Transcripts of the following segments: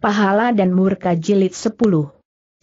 Pahala dan Murka Jilid 10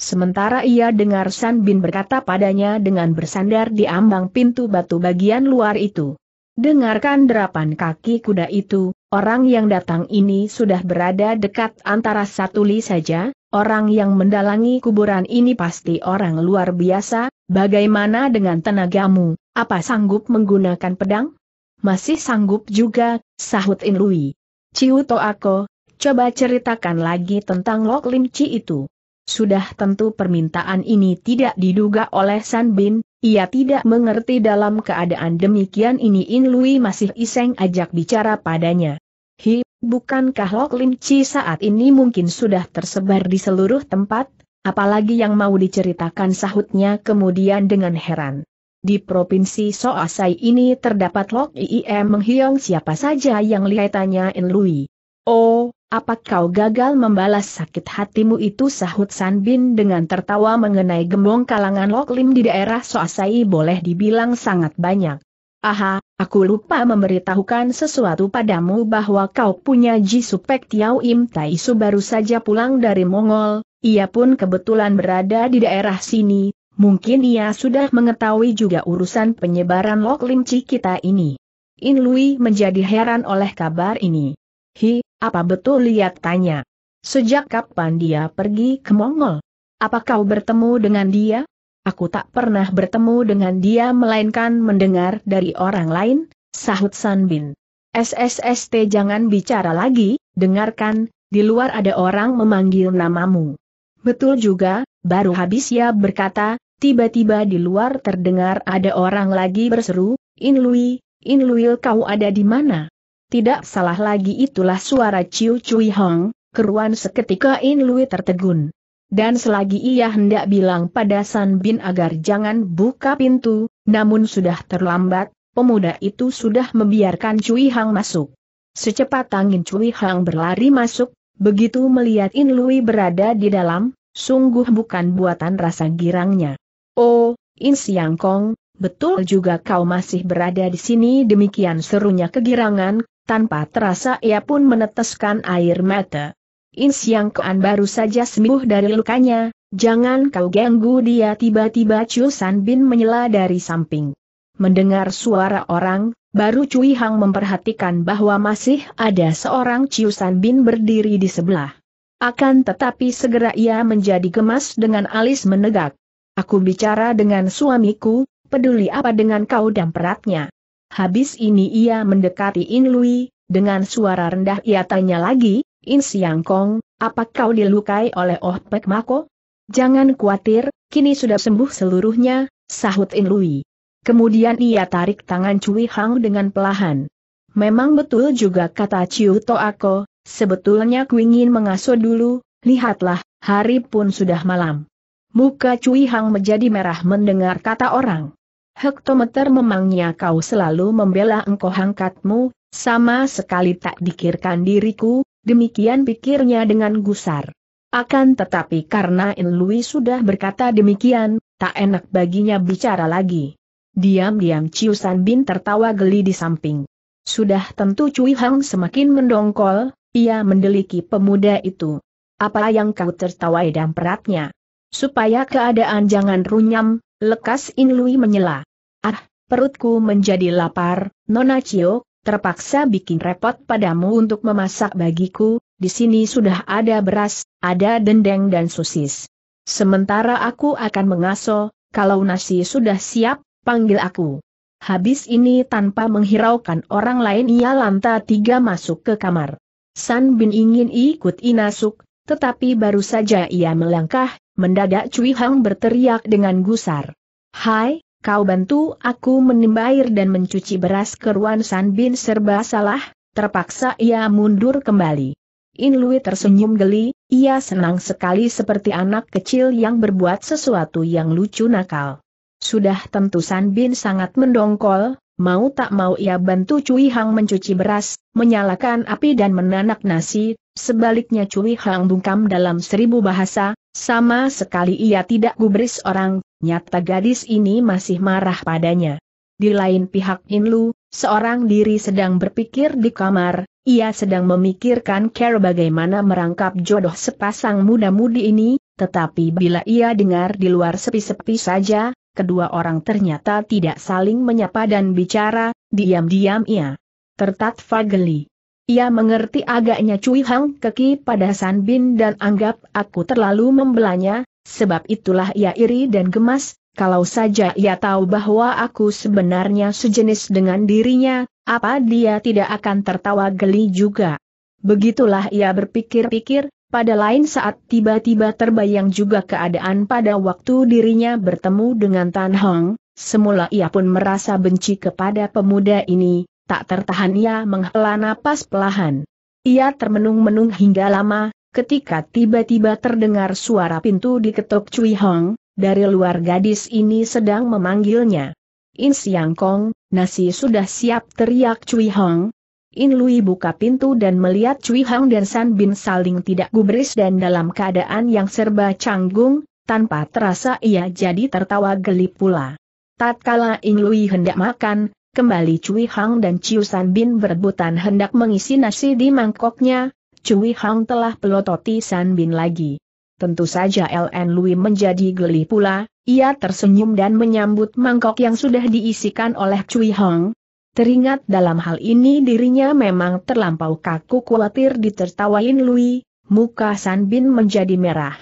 Sementara ia dengar San Bin berkata padanya dengan bersandar di ambang pintu batu bagian luar itu. Dengarkan derapan kaki kuda itu, orang yang datang ini sudah berada dekat antara satu li saja, orang yang mendalangi kuburan ini pasti orang luar biasa, bagaimana dengan tenagamu, apa sanggup menggunakan pedang? Masih sanggup juga, sahut Inlui. Ciu Toako, coba ceritakan lagi tentang Lok Lim Chi itu. Sudah tentu permintaan ini tidak diduga oleh San Bin, ia tidak mengerti dalam keadaan demikian ini In Lui masih iseng ajak bicara padanya. Hi, bukankah Lok Lim Chi saat ini mungkin sudah tersebar di seluruh tempat? Apalagi yang mau diceritakan sahutnya kemudian dengan heran. Di provinsi Soasai ini terdapat Lok IIM menghiong siapa saja yang lihatannya In Lui. Oh, apa kau gagal membalas sakit hatimu itu sahut San Bin dengan tertawa mengenai gembong kalangan Loklim di daerah Soasai boleh dibilang sangat banyak. Aha, aku lupa memberitahukan sesuatu padamu bahwa kau punya Ji Supek Tiau Im Tai Su baru saja pulang dari Mongol, ia pun kebetulan berada di daerah sini, mungkin ia sudah mengetahui juga urusan penyebaran Loklim kita ini. In Lui menjadi heran oleh kabar ini. Hi, apa betul lihat tanya? Sejak kapan dia pergi ke Mongol? Apa kau bertemu dengan dia? Aku tak pernah bertemu dengan dia melainkan mendengar dari orang lain, sahut Sanbin. SSST jangan bicara lagi, dengarkan, di luar ada orang memanggil namamu. Betul juga, baru habis ya berkata, tiba-tiba di luar terdengar ada orang lagi berseru, Inlui, Inluil kau ada di mana? Tidak salah lagi itulah suara Ciu Cui Hong, keruan seketika In Lui tertegun. Dan selagi ia hendak bilang pada San Bin agar jangan buka pintu, namun sudah terlambat, pemuda itu sudah membiarkan Cui Hang masuk. Secepat angin Cui Hang berlari masuk, begitu melihat In Lui berada di dalam, sungguh bukan buatan rasa girangnya. Oh, In Siang Kong, betul juga kau masih berada di sini demikian serunya kegirangan, tanpa terasa ia pun meneteskan air mata. In Siang baru saja sembuh dari lukanya, jangan kau ganggu dia tiba-tiba Chu San Bin menyela dari samping. Mendengar suara orang, baru Cui Hang memperhatikan bahwa masih ada seorang Chu San Bin berdiri di sebelah. Akan tetapi segera ia menjadi gemas dengan alis menegak. Aku bicara dengan suamiku, peduli apa dengan kau dan peratnya. Habis ini ia mendekati In Lui, dengan suara rendah ia tanya lagi, In Siang Kong, apa kau dilukai oleh Oh Pek Mako? Jangan khawatir, kini sudah sembuh seluruhnya, sahut In Lui. Kemudian ia tarik tangan Cui Hang dengan pelahan. Memang betul juga kata Ciu Toako, sebetulnya ku ingin mengasuh dulu, lihatlah, hari pun sudah malam. Muka Cui Hang menjadi merah mendengar kata orang. Hektometer memangnya kau selalu membela engkau hangkatmu, sama sekali tak dikirkan diriku, demikian pikirnya dengan gusar. Akan tetapi karena In Lui sudah berkata demikian, tak enak baginya bicara lagi. Diam-diam Ciusan Bin tertawa geli di samping. Sudah tentu Cui Hang semakin mendongkol, ia mendeliki pemuda itu. Apa yang kau tertawai dan peratnya? Supaya keadaan jangan runyam, Lekas Inlui menyela. Ah, perutku menjadi lapar, Nona Cio, terpaksa bikin repot padamu untuk memasak bagiku, di sini sudah ada beras, ada dendeng dan sosis. Sementara aku akan mengaso, kalau nasi sudah siap, panggil aku. Habis ini tanpa menghiraukan orang lain ia lanta tiga masuk ke kamar. San Bin ingin ikut Inasuk, tetapi baru saja ia melangkah, Mendadak Cui Hang berteriak dengan gusar. Hai, kau bantu aku menimba air dan mencuci beras keruan San Bin serba salah, terpaksa ia mundur kembali. In Lui tersenyum geli, ia senang sekali seperti anak kecil yang berbuat sesuatu yang lucu nakal. Sudah tentu San Bin sangat mendongkol, mau tak mau ia bantu Cui Hang mencuci beras, menyalakan api dan menanak nasi, Sebaliknya Cui Hang bungkam dalam seribu bahasa, sama sekali ia tidak gubris orang, nyata gadis ini masih marah padanya. Di lain pihak Inlu, seorang diri sedang berpikir di kamar, ia sedang memikirkan care bagaimana merangkap jodoh sepasang muda-mudi ini, tetapi bila ia dengar di luar sepi-sepi saja, kedua orang ternyata tidak saling menyapa dan bicara, diam-diam ia tertatfa geli. Ia mengerti agaknya Cui Hang Keki pada San Bin dan anggap aku terlalu membelanya, sebab itulah ia iri dan gemas, kalau saja ia tahu bahwa aku sebenarnya sejenis dengan dirinya, apa dia tidak akan tertawa geli juga. Begitulah ia berpikir-pikir, pada lain saat tiba-tiba terbayang juga keadaan pada waktu dirinya bertemu dengan Tan Hong, semula ia pun merasa benci kepada pemuda ini, Tak tertahan ia menghela napas pelahan. Ia termenung-menung hingga lama, ketika tiba-tiba terdengar suara pintu diketuk Cui Hong, dari luar gadis ini sedang memanggilnya. In Siang Kong, nasi sudah siap teriak Cui Hong. In Lui buka pintu dan melihat Cui Hong dan San Bin saling tidak gubris dan dalam keadaan yang serba canggung, tanpa terasa ia jadi tertawa geli pula. Tatkala In Lui hendak makan, Kembali Cui Hang dan Chiu San Bin berebutan hendak mengisi nasi di mangkoknya, Cui Hang telah pelototi San Bin lagi. Tentu saja LN Lui menjadi geli pula, ia tersenyum dan menyambut mangkok yang sudah diisikan oleh Cui Hang. Teringat dalam hal ini dirinya memang terlampau kaku khawatir ditertawain Lui, muka San Bin menjadi merah.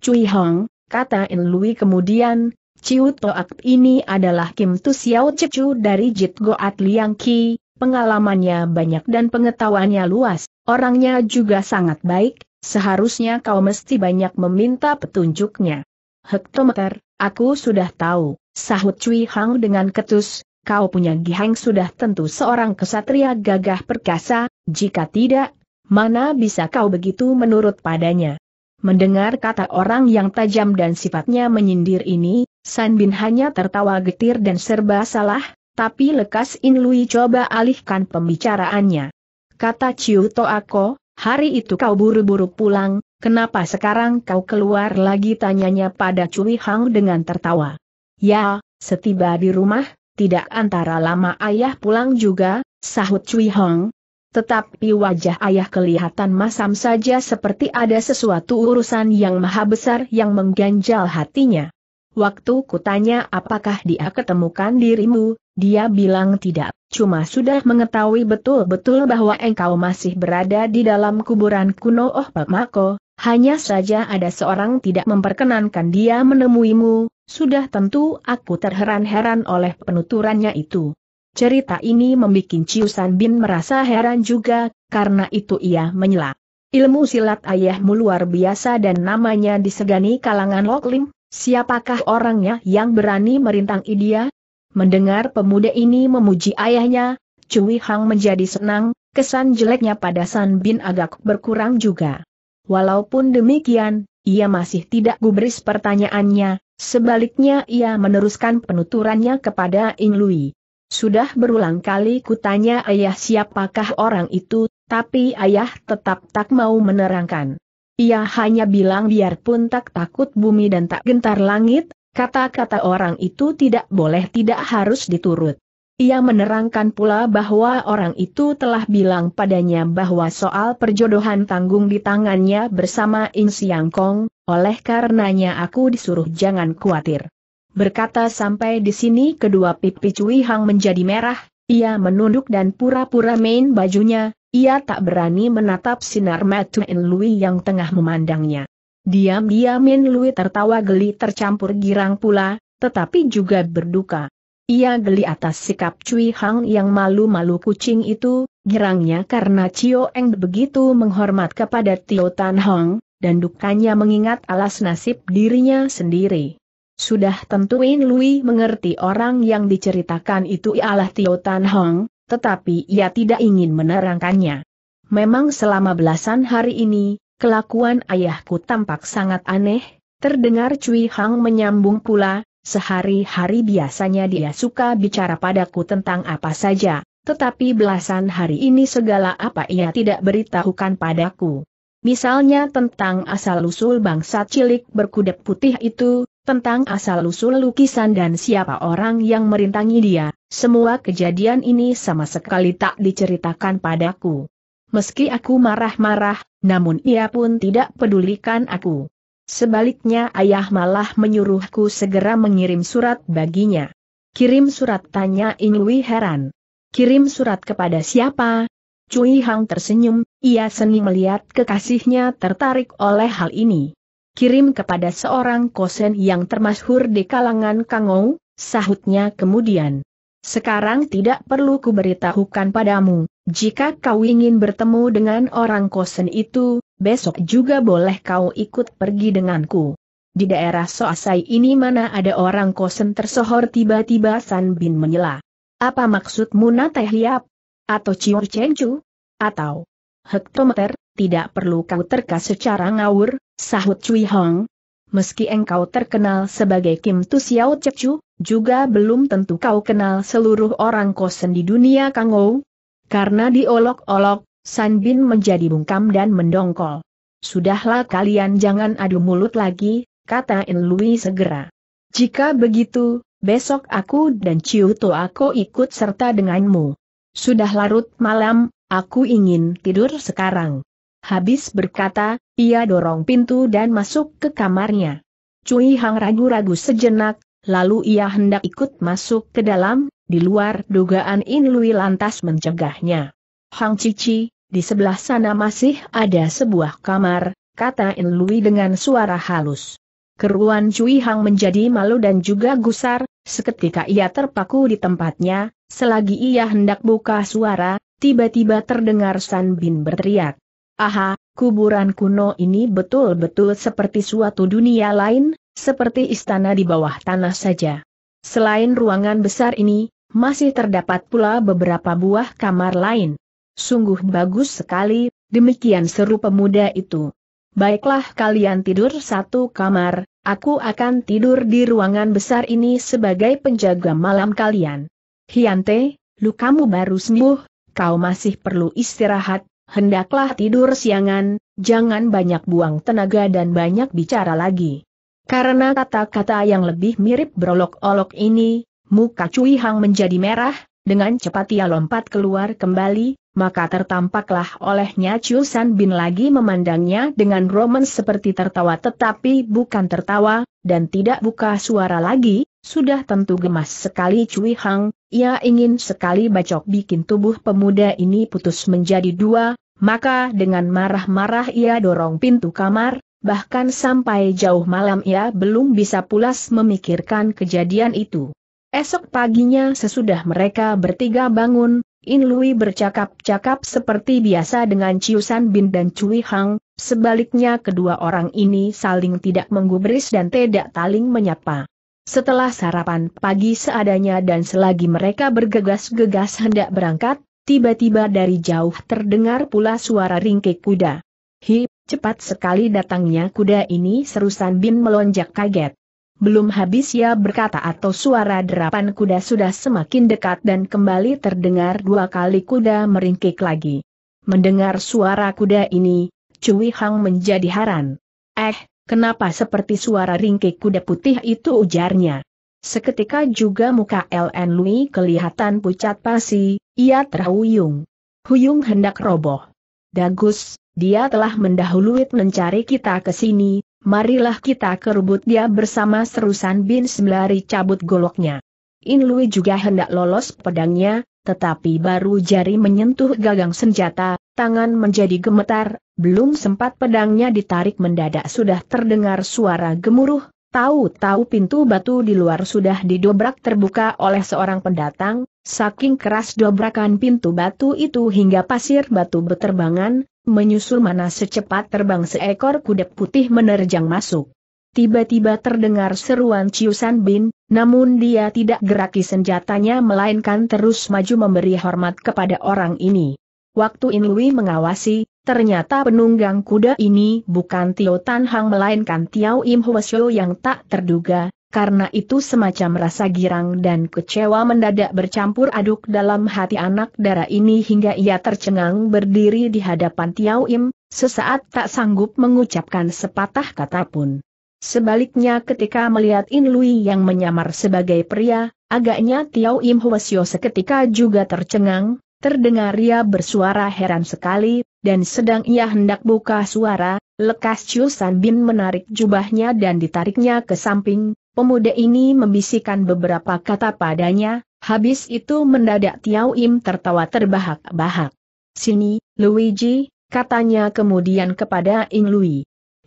Cui Hang kata In Lui kemudian, Ciu Toak ini adalah Kim Tu Xiao Cecu dari Jit Goat Liang Ki, pengalamannya banyak dan pengetahuannya luas, orangnya juga sangat baik, seharusnya kau mesti banyak meminta petunjuknya. Hektometer, aku sudah tahu, sahut Cui Hang dengan ketus, kau punya Gihang sudah tentu seorang kesatria gagah perkasa, jika tidak, mana bisa kau begitu menurut padanya. Mendengar kata orang yang tajam dan sifatnya menyindir ini, San Bin hanya tertawa getir dan serba salah, tapi lekas In Lui coba alihkan pembicaraannya. Kata Ciu Toako, hari itu kau buru-buru pulang, kenapa sekarang kau keluar lagi tanyanya pada Cui Hang dengan tertawa. Ya, setiba di rumah, tidak antara lama ayah pulang juga, sahut Cui Hang. Tetapi wajah ayah kelihatan masam saja seperti ada sesuatu urusan yang maha besar yang mengganjal hatinya. Waktu kutanya apakah dia ketemukan dirimu, dia bilang tidak, cuma sudah mengetahui betul-betul bahwa engkau masih berada di dalam kuburan kuno Oh Pak Mako, hanya saja ada seorang tidak memperkenankan dia menemuimu, sudah tentu aku terheran-heran oleh penuturannya itu. Cerita ini membuat Ciusan Bin merasa heran juga, karena itu ia menyela. Ilmu silat ayahmu luar biasa dan namanya disegani kalangan Loklim, Siapakah orangnya yang berani merintang dia? Mendengar pemuda ini memuji ayahnya, Cui Hang menjadi senang, kesan jeleknya pada San Bin agak berkurang juga. Walaupun demikian, ia masih tidak gubris pertanyaannya, sebaliknya ia meneruskan penuturannya kepada Ing Lui. Sudah berulang kali kutanya ayah siapakah orang itu, tapi ayah tetap tak mau menerangkan. Ia hanya bilang biarpun tak takut bumi dan tak gentar langit, kata-kata orang itu tidak boleh tidak harus diturut. Ia menerangkan pula bahwa orang itu telah bilang padanya bahwa soal perjodohan tanggung di tangannya bersama In Siang Kong, oleh karenanya aku disuruh jangan khawatir. Berkata sampai di sini kedua pipi Cui Hang menjadi merah, ia menunduk dan pura-pura main bajunya, ia tak berani menatap sinar mata In Lui yang tengah memandangnya. Diam-diam In Lui tertawa geli tercampur girang pula, tetapi juga berduka. Ia geli atas sikap Cui Hang yang malu-malu kucing itu, girangnya karena Cio Eng begitu menghormat kepada Tio Tan Hong, dan dukanya mengingat alas nasib dirinya sendiri. Sudah tentu In Lui mengerti orang yang diceritakan itu ialah Tio Tan Hong, tetapi ia tidak ingin menerangkannya. Memang selama belasan hari ini, kelakuan ayahku tampak sangat aneh, terdengar Cui Hang menyambung pula, sehari-hari biasanya dia suka bicara padaku tentang apa saja, tetapi belasan hari ini segala apa ia tidak beritahukan padaku. Misalnya tentang asal-usul bangsa cilik berkuda putih itu, tentang asal-usul lukisan dan siapa orang yang merintangi dia, semua kejadian ini sama sekali tak diceritakan padaku. Meski aku marah-marah, namun ia pun tidak pedulikan aku. Sebaliknya ayah malah menyuruhku segera mengirim surat baginya. Kirim surat tanya Inwi heran. Kirim surat kepada siapa? Cui Hang tersenyum, ia seni melihat kekasihnya tertarik oleh hal ini. Kirim kepada seorang kosen yang termasyhur di kalangan Kangou, sahutnya kemudian. Sekarang tidak perlu kuberitahukan padamu, jika kau ingin bertemu dengan orang kosen itu, besok juga boleh kau ikut pergi denganku. Di daerah Soasai ini mana ada orang kosen tersohor tiba-tiba San Bin menyela. Apa maksudmu Nateh Liap? Atau ciur cencu? Atau hektometer, tidak perlu kau terka secara ngawur, sahut Cui Hong, meski engkau terkenal sebagai Kim Tu Xiao Cepcu, juga belum tentu kau kenal seluruh orang kosen di dunia Kangou. Karena diolok-olok, San Bin menjadi bungkam dan mendongkol. Sudahlah kalian jangan adu mulut lagi, kata In Lui segera. Jika begitu, besok aku dan Ciu To aku ikut serta denganmu. Sudah larut malam, aku ingin tidur sekarang. Habis berkata, ia dorong pintu dan masuk ke kamarnya. Cui Hang ragu-ragu sejenak, lalu ia hendak ikut masuk ke dalam, di luar dugaan In Lui lantas mencegahnya. Hang Cici, di sebelah sana masih ada sebuah kamar, kata In Lui dengan suara halus. Keruan Cui Hang menjadi malu dan juga gusar, seketika ia terpaku di tempatnya, selagi ia hendak buka suara, tiba-tiba terdengar San Bin berteriak. Aha, kuburan kuno ini betul-betul seperti suatu dunia lain, seperti istana di bawah tanah saja. Selain ruangan besar ini, masih terdapat pula beberapa buah kamar lain. Sungguh bagus sekali, demikian seru pemuda itu. Baiklah kalian tidur satu kamar, aku akan tidur di ruangan besar ini sebagai penjaga malam kalian. Hiante, kamu baru sembuh, kau masih perlu istirahat, hendaklah tidur siangan, jangan banyak buang tenaga dan banyak bicara lagi. Karena kata-kata yang lebih mirip berolok-olok ini, muka Cui Hang menjadi merah, dengan cepat ia lompat keluar kembali, maka tertampaklah olehnya San Bin lagi memandangnya dengan roman seperti tertawa tetapi bukan tertawa, dan tidak buka suara lagi, sudah tentu gemas sekali Cui Hang, ia ingin sekali bacok bikin tubuh pemuda ini putus menjadi dua, maka dengan marah-marah ia dorong pintu kamar, bahkan sampai jauh malam ia belum bisa pulas memikirkan kejadian itu. Esok paginya sesudah mereka bertiga bangun, In Lui bercakap-cakap seperti biasa dengan Ciusan Bin dan Cui Hang, sebaliknya kedua orang ini saling tidak menggubris dan tidak taling menyapa. Setelah sarapan pagi seadanya dan selagi mereka bergegas-gegas hendak berangkat, tiba-tiba dari jauh terdengar pula suara ringkik kuda. Hi, cepat sekali datangnya kuda ini seru Bin melonjak kaget. Belum habis ya berkata atau suara derapan kuda sudah semakin dekat dan kembali terdengar dua kali kuda meringkik lagi. Mendengar suara kuda ini, Cui Hang menjadi heran. Eh, Kenapa seperti suara ringkik kuda putih itu ujarnya? Seketika juga muka LN Lui kelihatan pucat pasi, ia terhuyung. Huyung hendak roboh. Dagus, dia telah mendahului mencari kita ke sini, marilah kita kerubut dia bersama serusan bin sembilari cabut goloknya. In Lui juga hendak lolos pedangnya, tetapi baru jari menyentuh gagang senjata, tangan menjadi gemetar, belum sempat pedangnya ditarik mendadak sudah terdengar suara gemuruh, tahu-tahu pintu batu di luar sudah didobrak terbuka oleh seorang pendatang, saking keras dobrakan pintu batu itu hingga pasir batu berterbangan, menyusul mana secepat terbang seekor kuda putih menerjang masuk. Tiba-tiba terdengar seruan Ciusan Bin, namun dia tidak geraki senjatanya melainkan terus maju memberi hormat kepada orang ini. Waktu Inui mengawasi, Ternyata penunggang kuda ini bukan Tio Tan Hang melainkan Tiao Im Hwasyo yang tak terduga, karena itu semacam rasa girang dan kecewa mendadak bercampur aduk dalam hati anak dara ini hingga ia tercengang berdiri di hadapan Tiao Im, sesaat tak sanggup mengucapkan sepatah kata pun. Sebaliknya ketika melihat In Lui yang menyamar sebagai pria, agaknya Tiao Im Hwasyo seketika juga tercengang, Terdengar ia bersuara heran sekali, dan sedang ia hendak buka suara, lekas Chiu Bin menarik jubahnya dan ditariknya ke samping, pemuda ini membisikkan beberapa kata padanya, habis itu mendadak Tiao Im tertawa terbahak-bahak. Sini, Luigi, katanya kemudian kepada Ing Lui.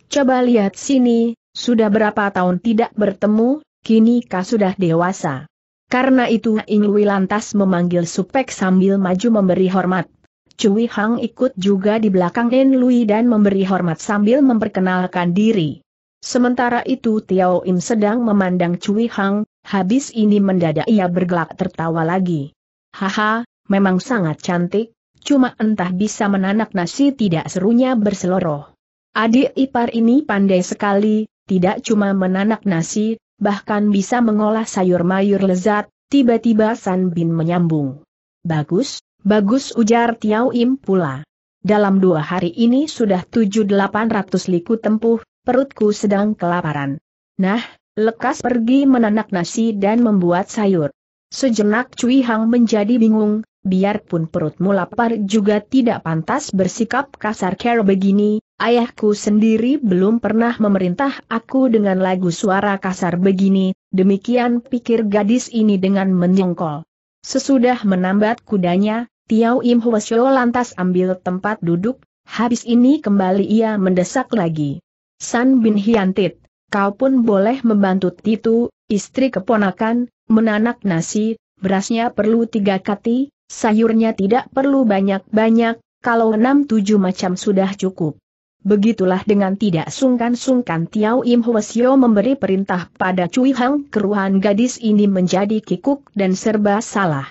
Coba lihat sini, sudah berapa tahun tidak bertemu, kini kau sudah dewasa. Karena itu Ing Lui lantas memanggil Supek sambil maju memberi hormat. Cui Hang ikut juga di belakang Den Lui dan memberi hormat sambil memperkenalkan diri. Sementara itu Tiao Im sedang memandang Cui Hang, habis ini mendadak ia bergelak tertawa lagi. Haha, memang sangat cantik, cuma entah bisa menanak nasi tidak serunya berseloroh. Adik ipar ini pandai sekali, tidak cuma menanak nasi, bahkan bisa mengolah sayur mayur lezat, tiba-tiba San Bin menyambung. Bagus, Bagus ujar Tiau Im pula. Dalam dua hari ini sudah tujuh delapan ratus liku tempuh, perutku sedang kelaparan. Nah, lekas pergi menanak nasi dan membuat sayur. Sejenak Cui Hang menjadi bingung, biarpun perutmu lapar juga tidak pantas bersikap kasar kera begini, ayahku sendiri belum pernah memerintah aku dengan lagu suara kasar begini, demikian pikir gadis ini dengan menyongkol. Sesudah menambat kudanya, Tiau Im Hwasyo lantas ambil tempat duduk, habis ini kembali ia mendesak lagi. San Bin Hyantit, kau pun boleh membantu Titu, istri keponakan, menanak nasi, berasnya perlu tiga kati, sayurnya tidak perlu banyak-banyak, kalau enam tujuh macam sudah cukup. Begitulah dengan tidak sungkan-sungkan Tiau Im Hwasyo memberi perintah pada Cui Hang keruhan gadis ini menjadi kikuk dan serba salah.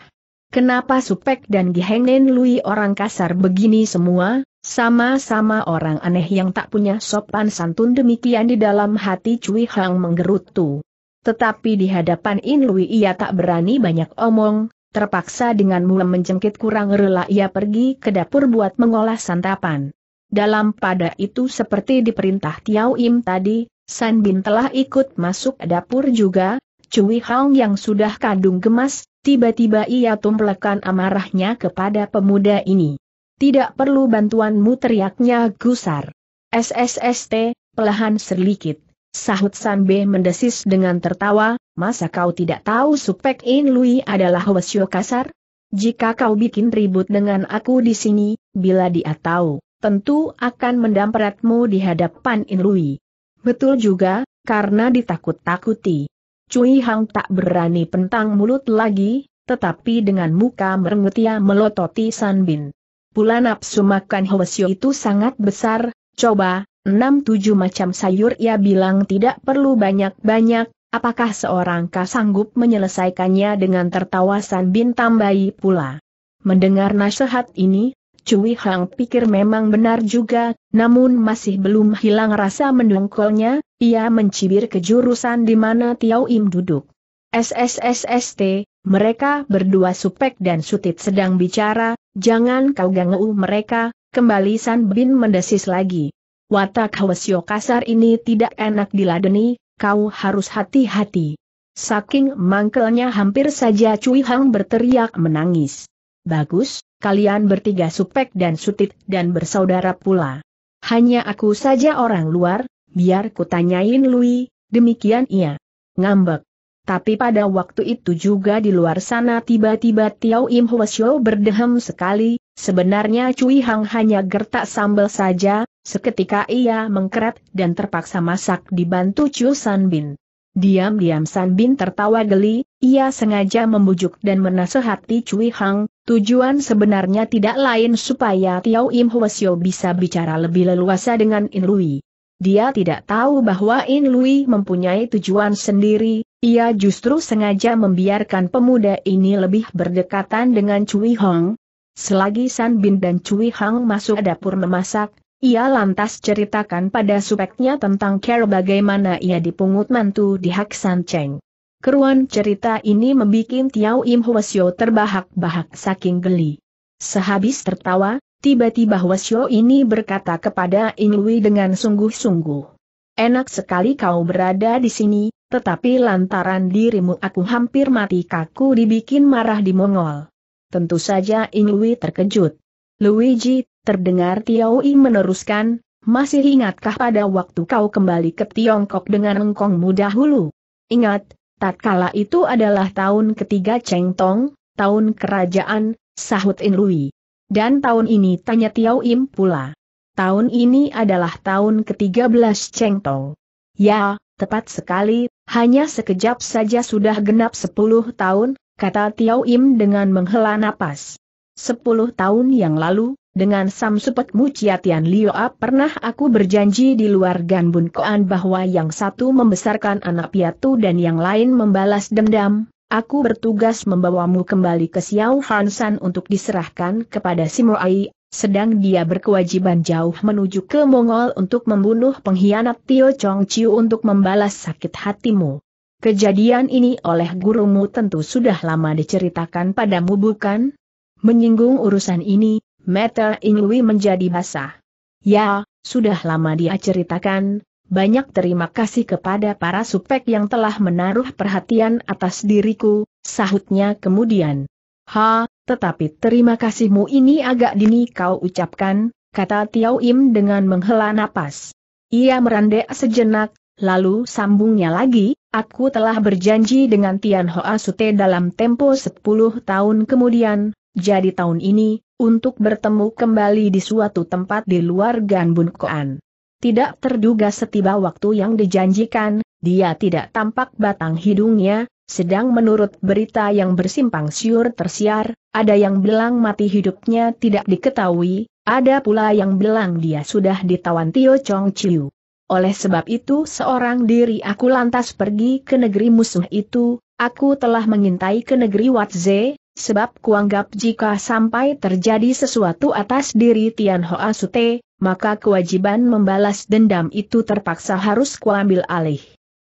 Kenapa Supek dan Gihengnen Lui orang kasar begini semua, sama-sama orang aneh yang tak punya sopan santun demikian di dalam hati Cui Hang menggerutu. Tetapi di hadapan In Lui ia tak berani banyak omong, terpaksa dengan mulai menjengkit kurang rela ia pergi ke dapur buat mengolah santapan. Dalam pada itu seperti diperintah Tiao Im tadi, San Bin telah ikut masuk dapur juga, Cui Hang yang sudah kadung gemas, Tiba-tiba ia tumplekan amarahnya kepada pemuda ini. Tidak perlu bantuanmu teriaknya gusar. SSST, pelahan sedikit. Sahut Sanbe mendesis dengan tertawa, masa kau tidak tahu Supek In Lui adalah Wesyo kasar? Jika kau bikin ribut dengan aku di sini, bila dia tahu, tentu akan mendampratmu di hadapan In Lui. Betul juga, karena ditakut-takuti, Cui Hang tak berani pentang mulut lagi, tetapi dengan muka merengut ia melototi San Bin. Pula nafsu makan Hwasyo itu sangat besar, coba, enam tujuh macam sayur ia bilang tidak perlu banyak-banyak, apakah seorang kah sanggup menyelesaikannya dengan tertawa San Bin tambahi pula. Mendengar nasihat ini, Cui Hang pikir memang benar juga, namun masih belum hilang rasa mendongkolnya, ia mencibir ke jurusan di mana Tiao Im duduk. SSSST, mereka berdua supek dan sutit sedang bicara, jangan kau ganggu mereka, kembali San Bin mendesis lagi. Watak Hwasyo kasar ini tidak enak diladeni, kau harus hati-hati. Saking mangkelnya hampir saja Cui Hang berteriak menangis. Bagus, kalian bertiga supek dan sutit dan bersaudara pula. Hanya aku saja orang luar, biar kutanyain Lui, demikian ia. Ngambek. Tapi pada waktu itu juga di luar sana tiba-tiba Tiao Im Hwasyo berdehem sekali, sebenarnya Cui Hang hanya gertak sambal saja, seketika ia mengkeret dan terpaksa masak dibantu Chu San Bin. Diam-diam San Bin tertawa geli, ia sengaja membujuk dan menasehati Cui Hang, tujuan sebenarnya tidak lain supaya Tiao Im Hwasyo bisa bicara lebih leluasa dengan In Lui. Dia tidak tahu bahwa In Lui mempunyai tujuan sendiri, ia justru sengaja membiarkan pemuda ini lebih berdekatan dengan Cui Hang. Selagi San Bin dan Cui Hang masuk dapur memasak, ia lantas ceritakan pada supeknya tentang care bagaimana ia dipungut mantu di Hak San Cheng. Keruan cerita ini membuat Tiao Im Hwasyo terbahak-bahak saking geli. Sehabis tertawa, tiba-tiba Hwasyo ini berkata kepada In Lui dengan sungguh-sungguh. Enak sekali kau berada di sini, tetapi lantaran dirimu aku hampir mati kaku dibikin marah di Mongol. Tentu saja In Lui terkejut. Luigi, terdengar Tiao Im meneruskan, masih ingatkah pada waktu kau kembali ke Tiongkok dengan muda hulu? Ingat, Tatkala itu adalah tahun ketiga Cheng Tong, tahun kerajaan, sahut In Lui. Dan tahun ini tanya Tiao Im pula. Tahun ini adalah tahun ke-13 Cheng Tong. Ya, tepat sekali, hanya sekejap saja sudah genap 10 tahun, kata Tiao Im dengan menghela napas. Sepuluh tahun yang lalu, dengan sam Samsupet Muciatian Lioa pernah aku berjanji di luar Ganbun Koan bahwa yang satu membesarkan anak piatu dan yang lain membalas dendam, aku bertugas membawamu kembali ke Xiao Hansan untuk diserahkan kepada Ai, sedang dia berkewajiban jauh menuju ke Mongol untuk membunuh pengkhianat Tio Chong Chiu untuk membalas sakit hatimu. Kejadian ini oleh gurumu tentu sudah lama diceritakan padamu bukan? Menyinggung urusan ini, Meta Inglui menjadi basah. Ya, sudah lama dia ceritakan, banyak terima kasih kepada para supek yang telah menaruh perhatian atas diriku, sahutnya kemudian. Ha, tetapi terima kasihmu ini agak dini kau ucapkan, kata Tiao Im dengan menghela napas. Ia merandek sejenak, lalu sambungnya lagi, aku telah berjanji dengan Tian Hoa Sute dalam tempo 10 tahun kemudian, jadi tahun ini, untuk bertemu kembali di suatu tempat di luar Ganbun Koan. Tidak terduga setiba waktu yang dijanjikan, dia tidak tampak batang hidungnya, sedang menurut berita yang bersimpang siur tersiar, ada yang bilang mati hidupnya tidak diketahui, ada pula yang bilang dia sudah ditawan Tio Chong Chiu. Oleh sebab itu seorang diri aku lantas pergi ke negeri musuh itu, aku telah mengintai ke negeri Watze, Sebab kuanggap jika sampai terjadi sesuatu atas diri Tian Hoa Sute, maka kewajiban membalas dendam itu terpaksa harus kuambil alih.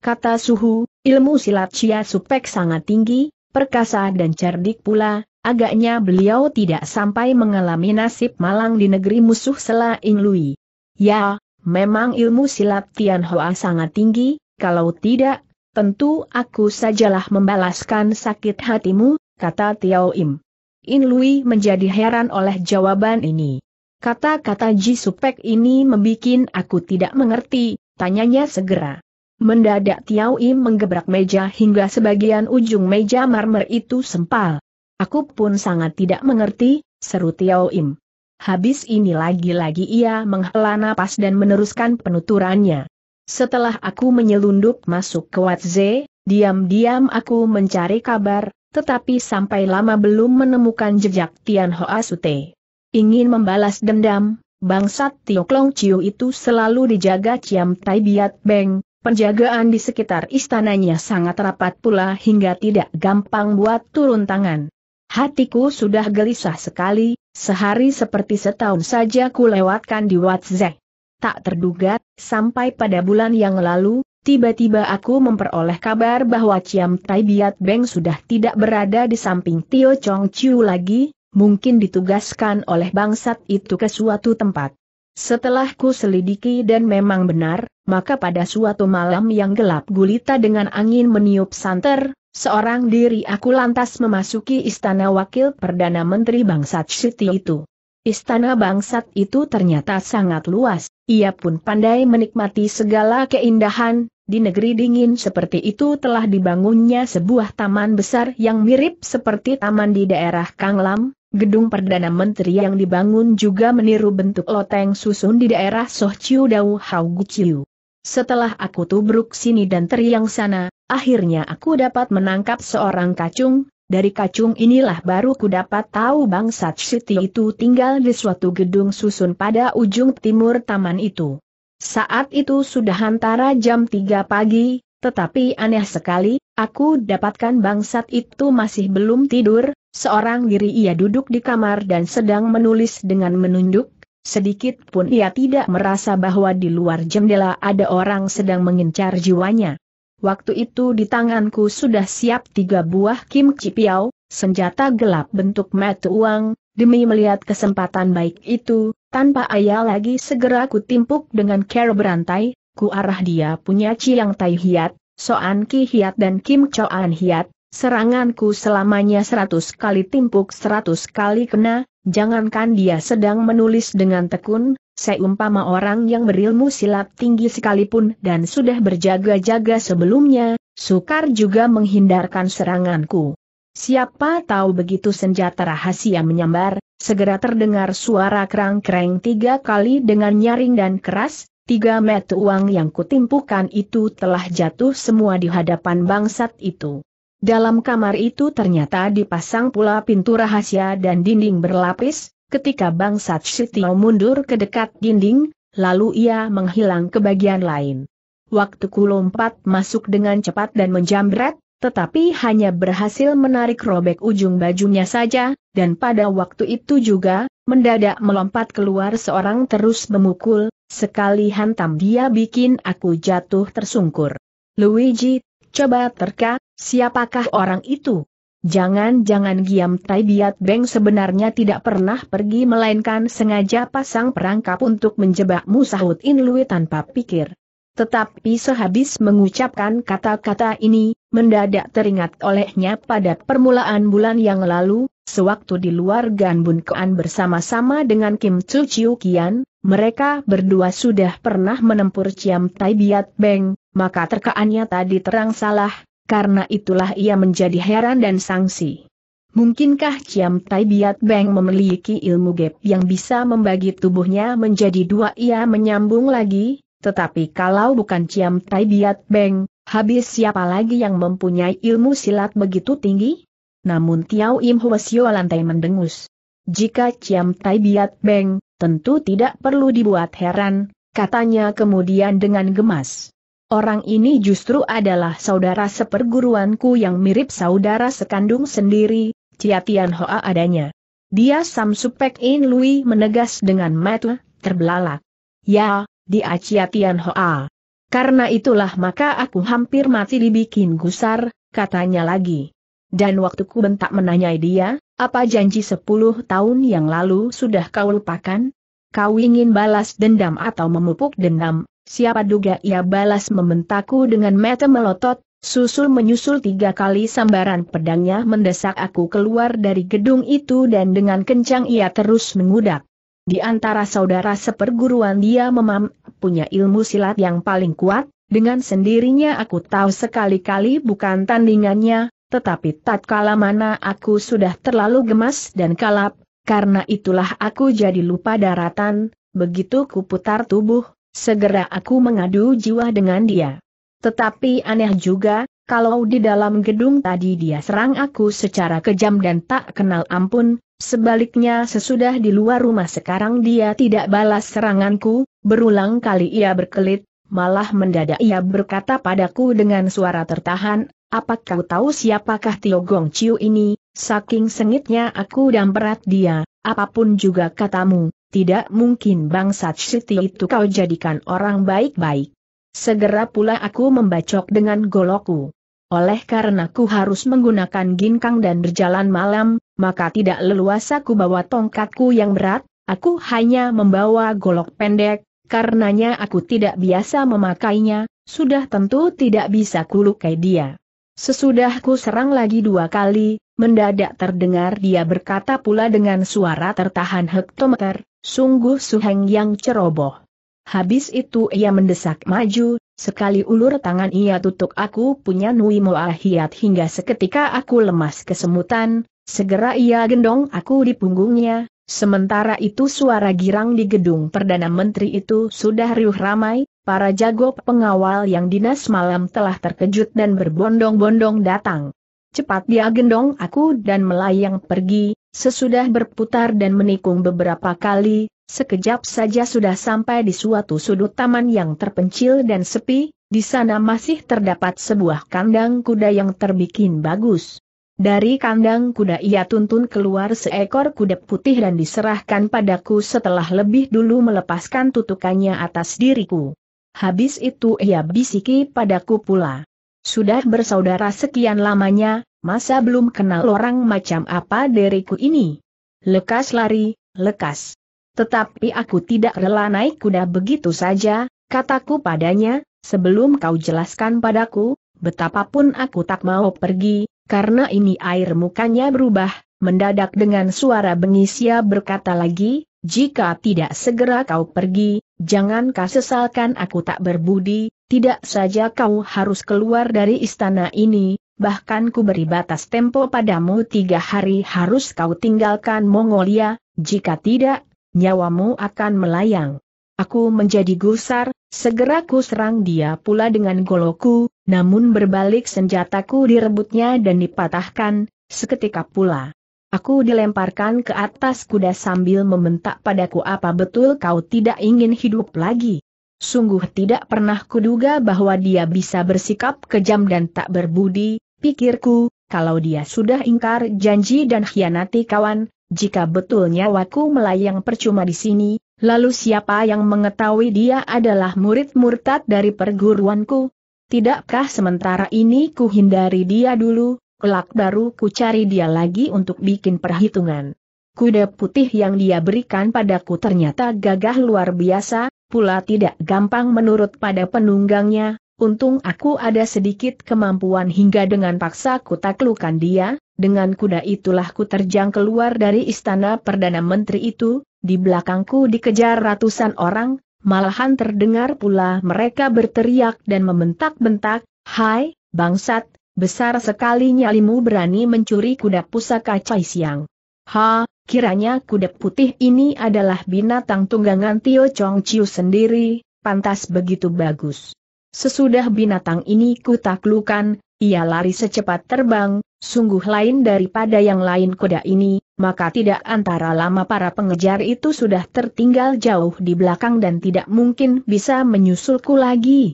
Kata Suhu, ilmu silat Cia Supek sangat tinggi, perkasa dan cerdik pula, agaknya beliau tidak sampai mengalami nasib malang di negeri musuh selain Lui. Ya, memang ilmu silat Tian Hoa sangat tinggi, kalau tidak, tentu aku sajalah membalaskan sakit hatimu, kata Tiao Im. In Lui menjadi heran oleh jawaban ini. Kata-kata Ji Supek ini membuat aku tidak mengerti, tanyanya segera. Mendadak Tiao Im menggebrak meja hingga sebagian ujung meja marmer itu sempal. Aku pun sangat tidak mengerti, seru Tiao Im. Habis ini lagi-lagi ia menghela napas dan meneruskan penuturannya. Setelah aku menyelundup masuk ke Watze, diam-diam aku mencari kabar, tetapi sampai lama belum menemukan jejak Tian Hoa Sute. Ingin membalas dendam, bangsat Tio Klong Chiu itu selalu dijaga Ciam Tai Biat Beng, penjagaan di sekitar istananya sangat rapat pula hingga tidak gampang buat turun tangan. Hatiku sudah gelisah sekali, sehari seperti setahun saja ku lewatkan di WhatsApp. Tak terduga, sampai pada bulan yang lalu, Tiba-tiba aku memperoleh kabar bahwa Ciam Tai Biat Beng sudah tidak berada di samping Tio Chong Chiu lagi, mungkin ditugaskan oleh bangsat itu ke suatu tempat. Setelah ku selidiki dan memang benar, maka pada suatu malam yang gelap gulita dengan angin meniup santer, seorang diri aku lantas memasuki istana wakil Perdana Menteri Bangsat City itu. Istana bangsat itu ternyata sangat luas, ia pun pandai menikmati segala keindahan, di negeri dingin seperti itu telah dibangunnya sebuah taman besar yang mirip seperti taman di daerah Kanglam, gedung Perdana Menteri yang dibangun juga meniru bentuk loteng susun di daerah Sohciu Dau Hau Guciu. Setelah aku tubruk sini dan teriang sana, akhirnya aku dapat menangkap seorang kacung, dari kacung inilah baru ku dapat tahu bangsa Siti itu tinggal di suatu gedung susun pada ujung timur taman itu. Saat itu sudah antara jam 3 pagi, tetapi aneh sekali, aku dapatkan bangsat itu masih belum tidur, seorang diri ia duduk di kamar dan sedang menulis dengan menunduk, sedikit pun ia tidak merasa bahwa di luar jendela ada orang sedang mengincar jiwanya. Waktu itu di tanganku sudah siap tiga buah Kim Cipiau, senjata gelap bentuk mata uang, demi melihat kesempatan baik itu, tanpa ayah lagi segera kutimpuk dengan cara berantai, ku arah dia punya Chiang Tai Hiat, Soan Ki Hiat dan Kim Choan Hiat, seranganku selamanya seratus kali timpuk seratus kali kena, jangankan dia sedang menulis dengan tekun, seumpama orang yang berilmu silat tinggi sekalipun dan sudah berjaga-jaga sebelumnya, sukar juga menghindarkan seranganku. Siapa tahu begitu senjata rahasia menyambar, Segera terdengar suara kerang kerang tiga kali dengan nyaring dan keras, tiga met uang yang kutimpukan itu telah jatuh semua di hadapan bangsat itu. Dalam kamar itu ternyata dipasang pula pintu rahasia dan dinding berlapis, ketika bangsat Sitio mundur ke dekat dinding, lalu ia menghilang ke bagian lain. Waktu ku lompat masuk dengan cepat dan menjamret, tetapi hanya berhasil menarik robek ujung bajunya saja, dan pada waktu itu juga, mendadak melompat keluar seorang terus memukul, sekali hantam dia bikin aku jatuh tersungkur. Luigi, coba terka, siapakah orang itu? Jangan-jangan Giam Tai Biat Beng sebenarnya tidak pernah pergi melainkan sengaja pasang perangkap untuk menjebak sahut In Lui tanpa pikir. Tetapi sehabis mengucapkan kata-kata ini, mendadak teringat olehnya pada permulaan bulan yang lalu, Sewaktu di luar Ganbun Koan bersama-sama dengan Kim Chu Chiu Kian, mereka berdua sudah pernah menempur Ciam Tai Biat Beng, maka terkaannya tadi terang salah, karena itulah ia menjadi heran dan sangsi. Mungkinkah Ciam Tai Biat Beng memiliki ilmu gap yang bisa membagi tubuhnya menjadi dua ia menyambung lagi, tetapi kalau bukan Ciam Tai Biat Beng, habis siapa lagi yang mempunyai ilmu silat begitu tinggi? namun Tiau Im Hwasyo lantai mendengus. Jika Ciam Tai Biat Beng, tentu tidak perlu dibuat heran, katanya kemudian dengan gemas. Orang ini justru adalah saudara seperguruanku yang mirip saudara sekandung sendiri, Cia Tian Hoa adanya. Dia Sam Supek In Lui menegas dengan mata terbelalak. Ya, dia Cia Tian Hoa. Karena itulah maka aku hampir mati dibikin gusar, katanya lagi. Dan waktuku bentak menanyai dia, apa janji sepuluh tahun yang lalu sudah kau lupakan? Kau ingin balas dendam atau memupuk dendam, siapa duga ia balas membentakku dengan mata melotot, susul menyusul tiga kali sambaran pedangnya mendesak aku keluar dari gedung itu dan dengan kencang ia terus mengudak. Di antara saudara seperguruan dia memam, punya ilmu silat yang paling kuat, dengan sendirinya aku tahu sekali-kali bukan tandingannya, tetapi tatkala mana aku sudah terlalu gemas dan kalap, karena itulah aku jadi lupa daratan, begitu kuputar tubuh, segera aku mengadu jiwa dengan dia. Tetapi aneh juga, kalau di dalam gedung tadi dia serang aku secara kejam dan tak kenal ampun, sebaliknya sesudah di luar rumah sekarang dia tidak balas seranganku, berulang kali ia berkelit, malah mendadak ia berkata padaku dengan suara tertahan, apa kau tahu siapakah Tio Gong Chiu ini? Saking sengitnya aku dan berat dia, apapun juga katamu, tidak mungkin bangsa Siti itu kau jadikan orang baik-baik. Segera pula aku membacok dengan goloku. Oleh karena ku harus menggunakan ginkang dan berjalan malam, maka tidak leluasa ku bawa tongkatku yang berat, aku hanya membawa golok pendek, karenanya aku tidak biasa memakainya, sudah tentu tidak bisa kulukai dia. Sesudah ku serang lagi dua kali, mendadak terdengar dia berkata pula dengan suara tertahan hektometer, sungguh suheng yang ceroboh. Habis itu ia mendesak maju, sekali ulur tangan ia tutup aku punya Nui Moahiat hingga seketika aku lemas kesemutan, segera ia gendong aku di punggungnya, Sementara itu suara girang di gedung Perdana Menteri itu sudah riuh ramai, para jago pengawal yang dinas malam telah terkejut dan berbondong-bondong datang. Cepat dia gendong aku dan melayang pergi, sesudah berputar dan menikung beberapa kali, sekejap saja sudah sampai di suatu sudut taman yang terpencil dan sepi, di sana masih terdapat sebuah kandang kuda yang terbikin bagus. Dari kandang kuda ia tuntun keluar seekor kuda putih dan diserahkan padaku setelah lebih dulu melepaskan tutukannya atas diriku. Habis itu ia bisiki padaku pula. Sudah bersaudara sekian lamanya, masa belum kenal orang macam apa diriku ini? Lekas lari, lekas. Tetapi aku tidak rela naik kuda begitu saja, kataku padanya, sebelum kau jelaskan padaku, betapapun aku tak mau pergi, karena ini air mukanya berubah, mendadak dengan suara bengis ia berkata lagi, jika tidak segera kau pergi, Jangan kau sesalkan aku tak berbudi, tidak saja kau harus keluar dari istana ini, bahkan ku beri batas tempo padamu tiga hari harus kau tinggalkan Mongolia, jika tidak, nyawamu akan melayang. Aku menjadi gusar, segera ku serang dia pula dengan goloku, namun berbalik senjataku direbutnya dan dipatahkan, seketika pula. Aku dilemparkan ke atas kuda sambil membentak padaku apa betul kau tidak ingin hidup lagi. Sungguh tidak pernah kuduga bahwa dia bisa bersikap kejam dan tak berbudi, pikirku, kalau dia sudah ingkar janji dan khianati kawan, jika betul nyawaku melayang percuma di sini, lalu siapa yang mengetahui dia adalah murid murtad dari perguruanku? Tidakkah sementara ini ku hindari dia dulu, Kelak baru ku cari dia lagi untuk bikin perhitungan. Kuda putih yang dia berikan padaku ternyata gagah luar biasa, pula tidak gampang menurut pada penunggangnya, untung aku ada sedikit kemampuan hingga dengan paksa ku taklukan dia, dengan kuda itulah ku terjang keluar dari istana Perdana Menteri itu, di belakangku dikejar ratusan orang, malahan terdengar pula mereka berteriak dan membentak-bentak, Hai, bangsat, Besar sekali nyalimu berani mencuri kuda pusaka Cai Siang. Ha, kiranya kuda putih ini adalah binatang tunggangan Tio Chong Chiu sendiri, pantas begitu bagus. Sesudah binatang ini kutaklukan, ia lari secepat terbang, sungguh lain daripada yang lain kuda ini, maka tidak antara lama para pengejar itu sudah tertinggal jauh di belakang dan tidak mungkin bisa menyusulku lagi.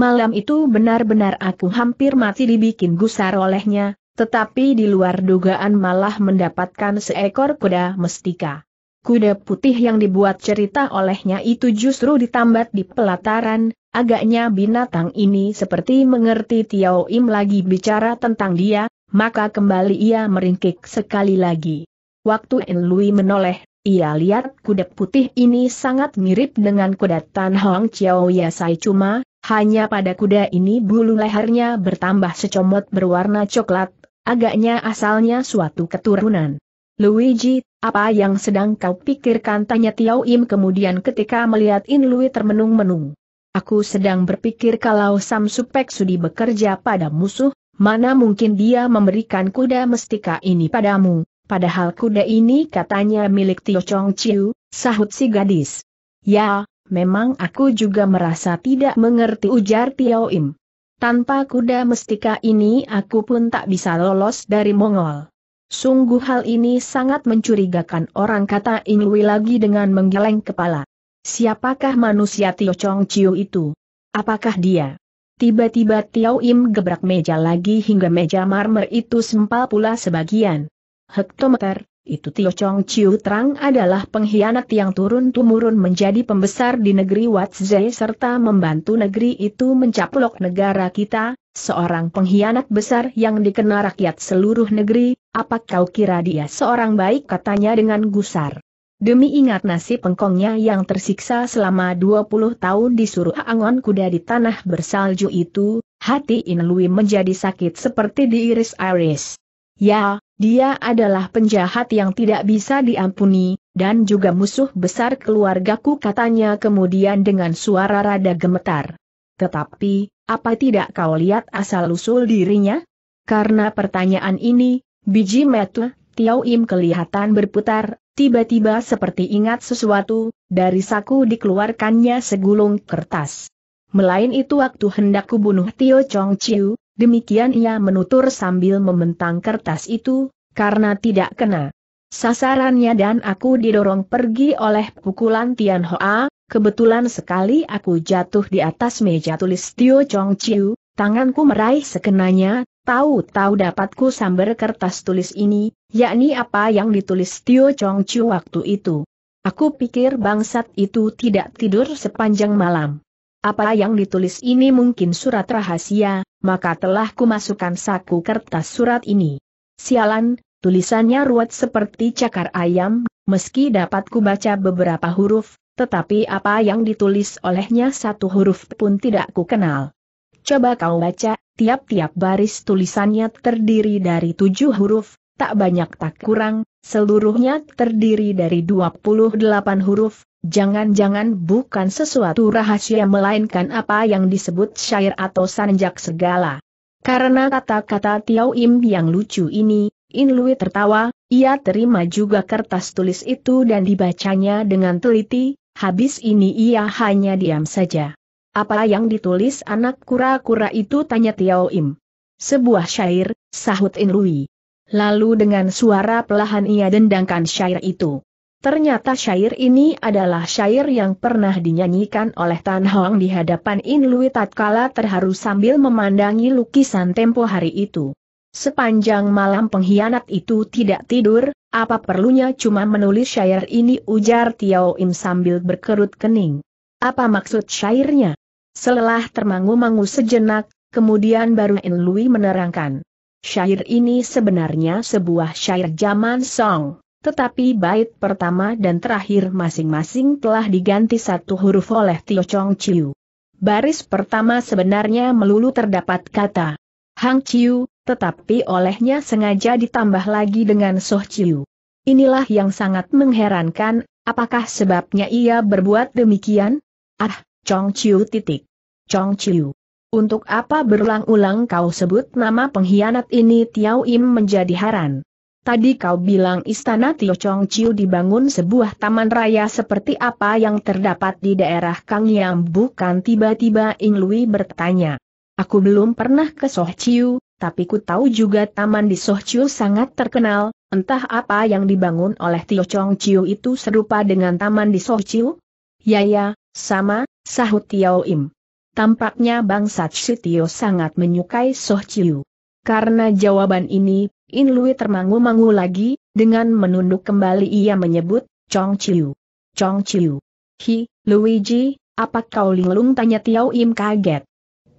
Malam itu benar-benar aku hampir mati dibikin gusar olehnya, tetapi di luar dugaan malah mendapatkan seekor kuda mestika. Kuda putih yang dibuat cerita olehnya itu justru ditambat di pelataran, agaknya binatang ini seperti mengerti Tiao Im lagi bicara tentang dia, maka kembali ia meringkik sekali lagi. Waktu En Lui menoleh ia lihat kuda putih ini sangat mirip dengan kuda Tan Hong Chiao Yasai cuma, hanya pada kuda ini bulu lehernya bertambah secomot berwarna coklat, agaknya asalnya suatu keturunan. Luigi, apa yang sedang kau pikirkan? Tanya Tiao Im kemudian ketika melihat In Lui termenung-menung. Aku sedang berpikir kalau Sam Supek sudi bekerja pada musuh, mana mungkin dia memberikan kuda mestika ini padamu, padahal kuda ini katanya milik Tio Chong Chiu, sahut si gadis. Ya, memang aku juga merasa tidak mengerti ujar Tiao Im. Tanpa kuda mestika ini aku pun tak bisa lolos dari Mongol. Sungguh hal ini sangat mencurigakan orang kata Inwi lagi dengan menggeleng kepala. Siapakah manusia Tio Chong Chiu itu? Apakah dia? Tiba-tiba Tiao Im gebrak meja lagi hingga meja marmer itu sempal pula sebagian. Hektometer, itu Tio Chong Chiu Trang adalah pengkhianat yang turun-temurun menjadi pembesar di negeri Watze serta membantu negeri itu mencaplok negara kita, seorang pengkhianat besar yang dikenal rakyat seluruh negeri, apa kau kira dia seorang baik katanya dengan gusar. Demi ingat nasib pengkongnya yang tersiksa selama 20 tahun disuruh angon kuda di tanah bersalju itu, hati Inlui menjadi sakit seperti diiris-iris. Ya, dia adalah penjahat yang tidak bisa diampuni, dan juga musuh besar keluargaku katanya kemudian dengan suara rada gemetar. Tetapi, apa tidak kau lihat asal-usul dirinya? Karena pertanyaan ini, biji metu, Tiao Im kelihatan berputar, tiba-tiba seperti ingat sesuatu, dari saku dikeluarkannya segulung kertas. Melain itu waktu hendak kubunuh Tio Chong Chiu, Demikian ia menutur sambil membentang kertas itu, karena tidak kena. Sasarannya dan aku didorong pergi oleh pukulan Tian Hoa, kebetulan sekali aku jatuh di atas meja tulis Tio Chong Chiu, tanganku meraih sekenanya, tahu-tahu dapatku sambar kertas tulis ini, yakni apa yang ditulis Tio Chong Chiu waktu itu. Aku pikir bangsat itu tidak tidur sepanjang malam. Apa yang ditulis ini mungkin surat rahasia, maka telah kumasukkan saku kertas surat ini. Sialan, tulisannya ruwet seperti cakar ayam, meski dapat kubaca beberapa huruf, tetapi apa yang ditulis olehnya satu huruf pun tidak kukenal. Coba kau baca, tiap-tiap baris tulisannya terdiri dari tujuh huruf, tak banyak tak kurang, seluruhnya terdiri dari dua puluh delapan huruf, Jangan-jangan bukan sesuatu rahasia melainkan apa yang disebut syair atau sanjak segala. Karena kata-kata Tiao Im yang lucu ini, In Lui tertawa, ia terima juga kertas tulis itu dan dibacanya dengan teliti, habis ini ia hanya diam saja. Apa yang ditulis anak kura-kura itu tanya Tiao Im. Sebuah syair, sahut In Lui. Lalu dengan suara pelahan ia dendangkan syair itu. Ternyata syair ini adalah syair yang pernah dinyanyikan oleh Tan Hong di hadapan In Lui tatkala terharu sambil memandangi lukisan tempo hari itu. Sepanjang malam pengkhianat itu tidak tidur, apa perlunya cuma menulis syair ini ujar Tiao Im sambil berkerut kening. Apa maksud syairnya? Selelah termangu-mangu sejenak, kemudian baru In Lui menerangkan. Syair ini sebenarnya sebuah syair zaman Song. Tetapi bait pertama dan terakhir masing-masing telah diganti satu huruf oleh Tio Chong Chiu. Baris pertama sebenarnya melulu terdapat kata Hang Chiu, tetapi olehnya sengaja ditambah lagi dengan Soh Chiu. Inilah yang sangat mengherankan, apakah sebabnya ia berbuat demikian? Ah, Chong Chiu titik. Chong Chiu. Untuk apa berulang-ulang kau sebut nama pengkhianat ini Tiao Im menjadi haran. Tadi kau bilang istana Tio Chong Chiu dibangun sebuah taman raya seperti apa yang terdapat di daerah Kang Yam bukan tiba-tiba Ing Lui bertanya. Aku belum pernah ke Soh Chiu, tapi ku tahu juga taman di Soh Chiu sangat terkenal, entah apa yang dibangun oleh Tio Chong Chiu itu serupa dengan taman di Soh Chiu? Ya ya, sama, sahut Tiao Im. Tampaknya bangsa Tio sangat menyukai Soh Chiu. Karena jawaban ini, In Lui termangu-mangu lagi, dengan menunduk kembali ia menyebut, Chong Chiu. Chong Chiu. Hi, Luigi, apa kau linglung tanya Tiao Im kaget.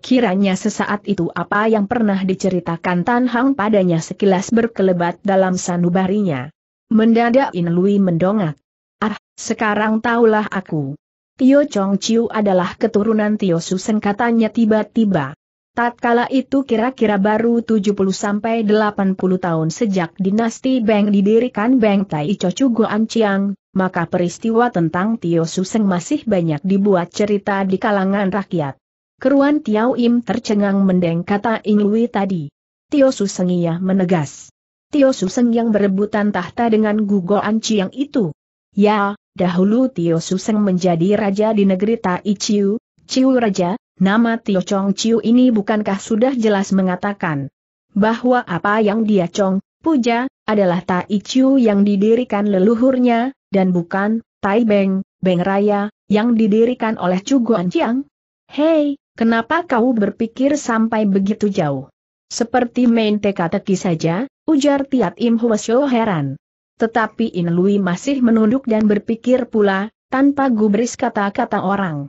Kiranya sesaat itu apa yang pernah diceritakan Tan Hang padanya sekilas berkelebat dalam sanubarinya. Mendadak In Lui mendongak. Ah, sekarang taulah aku. Tio Chong Chiu adalah keturunan Tio Susen katanya tiba-tiba. Tatkala itu kira-kira baru 70-80 tahun sejak dinasti Beng didirikan Beng Tai Chocu Anciang, maka peristiwa tentang Tio Suseng masih banyak dibuat cerita di kalangan rakyat. Keruan Tiao Im tercengang mendeng kata Ing Lui tadi. Tio Suseng ia menegas. Tio Suseng yang berebutan tahta dengan Gugoan Anciang itu. Ya, dahulu Tio Suseng menjadi raja di negeri Tai Chiu, Ciu Raja, nama Tio Chong Ciu ini bukankah sudah jelas mengatakan bahwa apa yang dia Chong, puja, adalah Tai Ciu yang didirikan leluhurnya, dan bukan Tai Beng, Beng Raya, yang didirikan oleh Chu Guan Ciang? Hei, kenapa kau berpikir sampai begitu jauh? Seperti main teka-teki saja, ujar Tiat Im Hwasyo heran. Tetapi In Lui masih menunduk dan berpikir pula, tanpa gubris kata-kata orang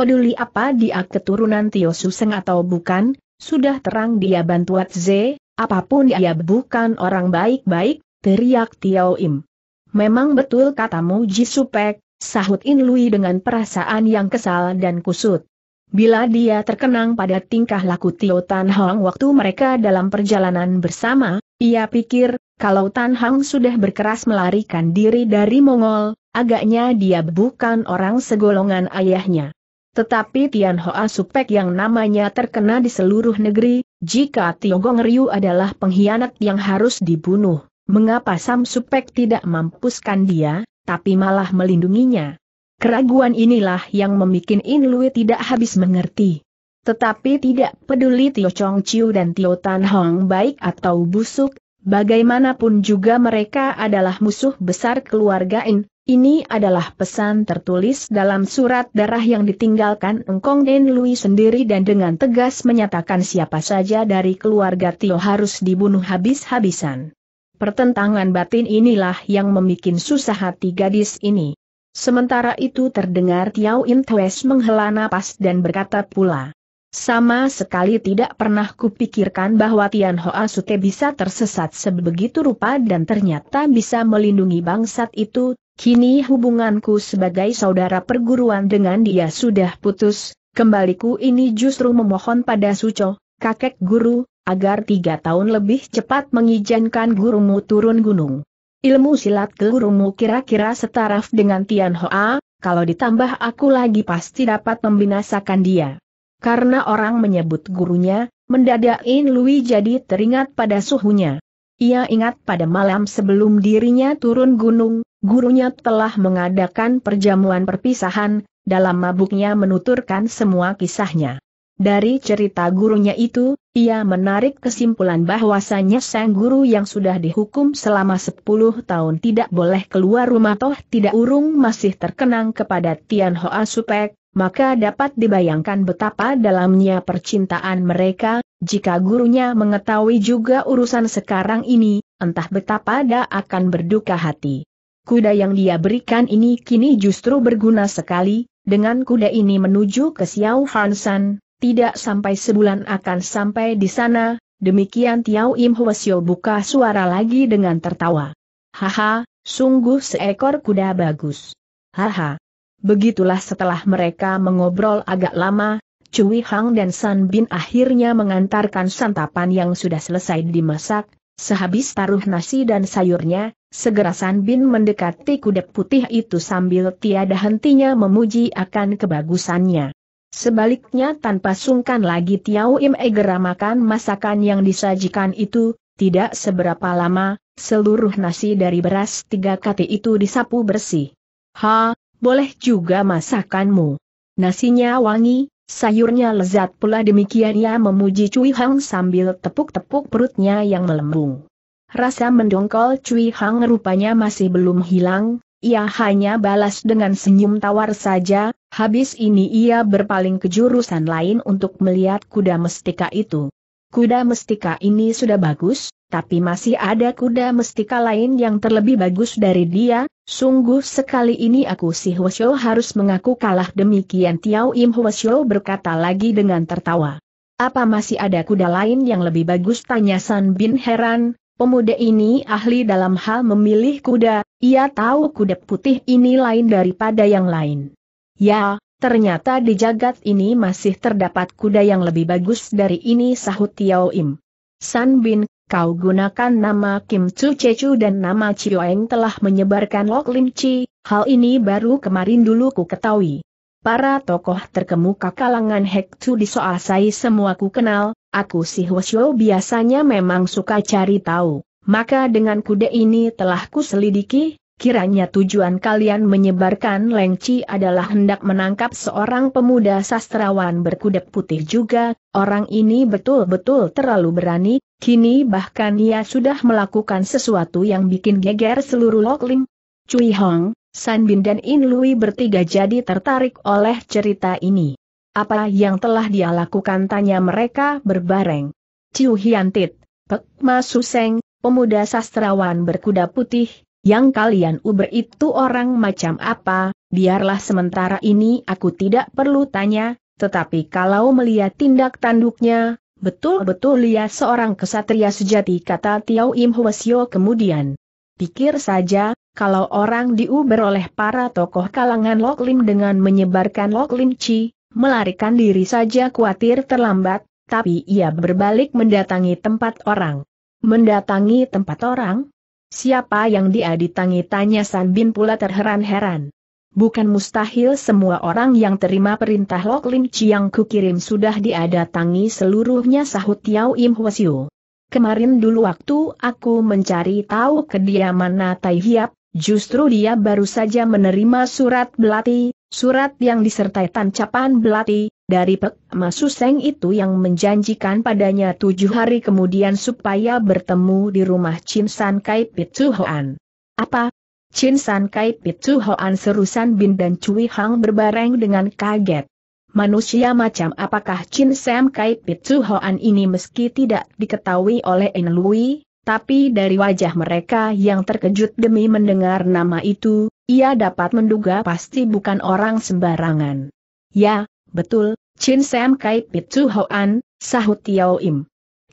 peduli apa dia keturunan Tio Suseng atau bukan, sudah terang dia bantuat Z, apapun dia bukan orang baik-baik, teriak Tio Im. Memang betul katamu Jisupek, sahut In Lui dengan perasaan yang kesal dan kusut. Bila dia terkenang pada tingkah laku Tio Tan Hong waktu mereka dalam perjalanan bersama, ia pikir, kalau Tan Hong sudah berkeras melarikan diri dari Mongol, agaknya dia bukan orang segolongan ayahnya. Tetapi Tian Hoa Supek yang namanya terkena di seluruh negeri, jika Tiogong Ryu adalah pengkhianat yang harus dibunuh, mengapa Sam Supek tidak mampuskan dia, tapi malah melindunginya? Keraguan inilah yang membuat In Lui tidak habis mengerti. Tetapi tidak peduli Tio Chong Chiu dan Tio Tan Hong baik atau busuk, bagaimanapun juga mereka adalah musuh besar keluarga In, ini adalah pesan tertulis dalam surat darah yang ditinggalkan Engkong Den Lui sendiri dan dengan tegas menyatakan siapa saja dari keluarga Tio harus dibunuh habis-habisan. Pertentangan batin inilah yang membuat susah hati gadis ini. Sementara itu terdengar Tiao Tues menghela nafas dan berkata pula. Sama sekali tidak pernah kupikirkan bahwa Tian Hoa Sute bisa tersesat sebegitu rupa dan ternyata bisa melindungi bangsat itu, Kini hubunganku sebagai saudara perguruan dengan dia sudah putus, kembaliku ini justru memohon pada Suco, kakek guru, agar tiga tahun lebih cepat mengizinkan gurumu turun gunung. Ilmu silat gurumu kira-kira setaraf dengan Tian Hoa, kalau ditambah aku lagi pasti dapat membinasakan dia. Karena orang menyebut gurunya, mendadak In Lui jadi teringat pada suhunya. Ia ingat pada malam sebelum dirinya turun gunung, gurunya telah mengadakan perjamuan perpisahan, dalam mabuknya menuturkan semua kisahnya. Dari cerita gurunya itu, ia menarik kesimpulan bahwasannya sang guru yang sudah dihukum selama 10 tahun tidak boleh keluar rumah toh tidak urung masih terkenang kepada Tian Hoa Supek, maka dapat dibayangkan betapa dalamnya percintaan mereka, jika gurunya mengetahui juga urusan sekarang ini, entah betapa dia akan berduka hati. Kuda yang dia berikan ini kini justru berguna sekali, dengan kuda ini menuju ke Xiao Hansan, tidak sampai sebulan akan sampai di sana, demikian Tiao Im Hwasyo buka suara lagi dengan tertawa. Haha, sungguh seekor kuda bagus. Haha. Begitulah setelah mereka mengobrol agak lama, Cui Hang dan San Bin akhirnya mengantarkan santapan yang sudah selesai dimasak, sehabis taruh nasi dan sayurnya, segera San Bin mendekati kuda putih itu sambil tiada hentinya memuji akan kebagusannya. Sebaliknya tanpa sungkan lagi Tiau Im Egera makan masakan yang disajikan itu, tidak seberapa lama, seluruh nasi dari beras tiga kati itu disapu bersih. Ha, boleh juga masakanmu. Nasinya wangi, Sayurnya lezat pula demikian ia memuji Cui Hang sambil tepuk-tepuk perutnya yang melembung. Rasa mendongkol Cui Hang rupanya masih belum hilang, ia hanya balas dengan senyum tawar saja, habis ini ia berpaling ke jurusan lain untuk melihat kuda mestika itu. Kuda mestika ini sudah bagus, tapi masih ada kuda mestika lain yang terlebih bagus dari dia, Sungguh sekali ini aku si Hwasyo harus mengaku kalah demikian Tiao Im Hwasyo berkata lagi dengan tertawa. Apa masih ada kuda lain yang lebih bagus tanya San Bin heran, pemuda ini ahli dalam hal memilih kuda, ia tahu kuda putih ini lain daripada yang lain. Ya, ternyata di jagat ini masih terdapat kuda yang lebih bagus dari ini sahut Tiao Im. San Bin, Kau gunakan nama Kim Chu Chechu dan nama Chioeng telah menyebarkan Lok Lim Chi, hal ini baru kemarin dulu ku ketahui. Para tokoh terkemuka kalangan Hek Chu di Soasai semua ku kenal, aku si Hwasyo biasanya memang suka cari tahu. Maka dengan kuda ini telah ku selidiki, Kiranya tujuan kalian menyebarkan lengci adalah hendak menangkap seorang pemuda sastrawan berkuda putih juga, orang ini betul-betul terlalu berani, kini bahkan ia sudah melakukan sesuatu yang bikin geger seluruh Lokling. Cui Hong, San Bin dan In Lui bertiga jadi tertarik oleh cerita ini. Apa yang telah dia lakukan tanya mereka berbareng. Ciu Hiantit, Pek Ma Suseng, pemuda sastrawan berkuda putih, yang kalian uber itu orang macam apa, biarlah sementara ini aku tidak perlu tanya, tetapi kalau melihat tindak tanduknya, betul-betul -betul seorang kesatria sejati kata Tiau Im Hwasyo kemudian. Pikir saja, kalau orang diuber oleh para tokoh kalangan Loklim dengan menyebarkan Lok Chi, melarikan diri saja khawatir terlambat, tapi ia berbalik mendatangi tempat orang. Mendatangi tempat orang? Siapa yang dia ditangi tanya San Bin pula terheran-heran. Bukan mustahil semua orang yang terima perintah Lok Lim Chi yang kirim sudah diadatangi seluruhnya sahut Yao Im Hwasyu. Kemarin dulu waktu aku mencari tahu kediaman Tai Hiap, justru dia baru saja menerima surat belati, surat yang disertai tancapan belati, dari Pek Masuseng itu yang menjanjikan padanya tujuh hari kemudian supaya bertemu di rumah Chin San Kai Pitsuhoan. Apa? Chin San Kai Pitsuhoan serusan Bin dan Cui Hang berbareng dengan kaget. Manusia macam apakah Chin Sam Kai Pitsuhoan ini meski tidak diketahui oleh En Lui, tapi dari wajah mereka yang terkejut demi mendengar nama itu, ia dapat menduga pasti bukan orang sembarangan. Ya, Betul, Chin Sam Kai Pitsu Hoan, sahut Tiao Im.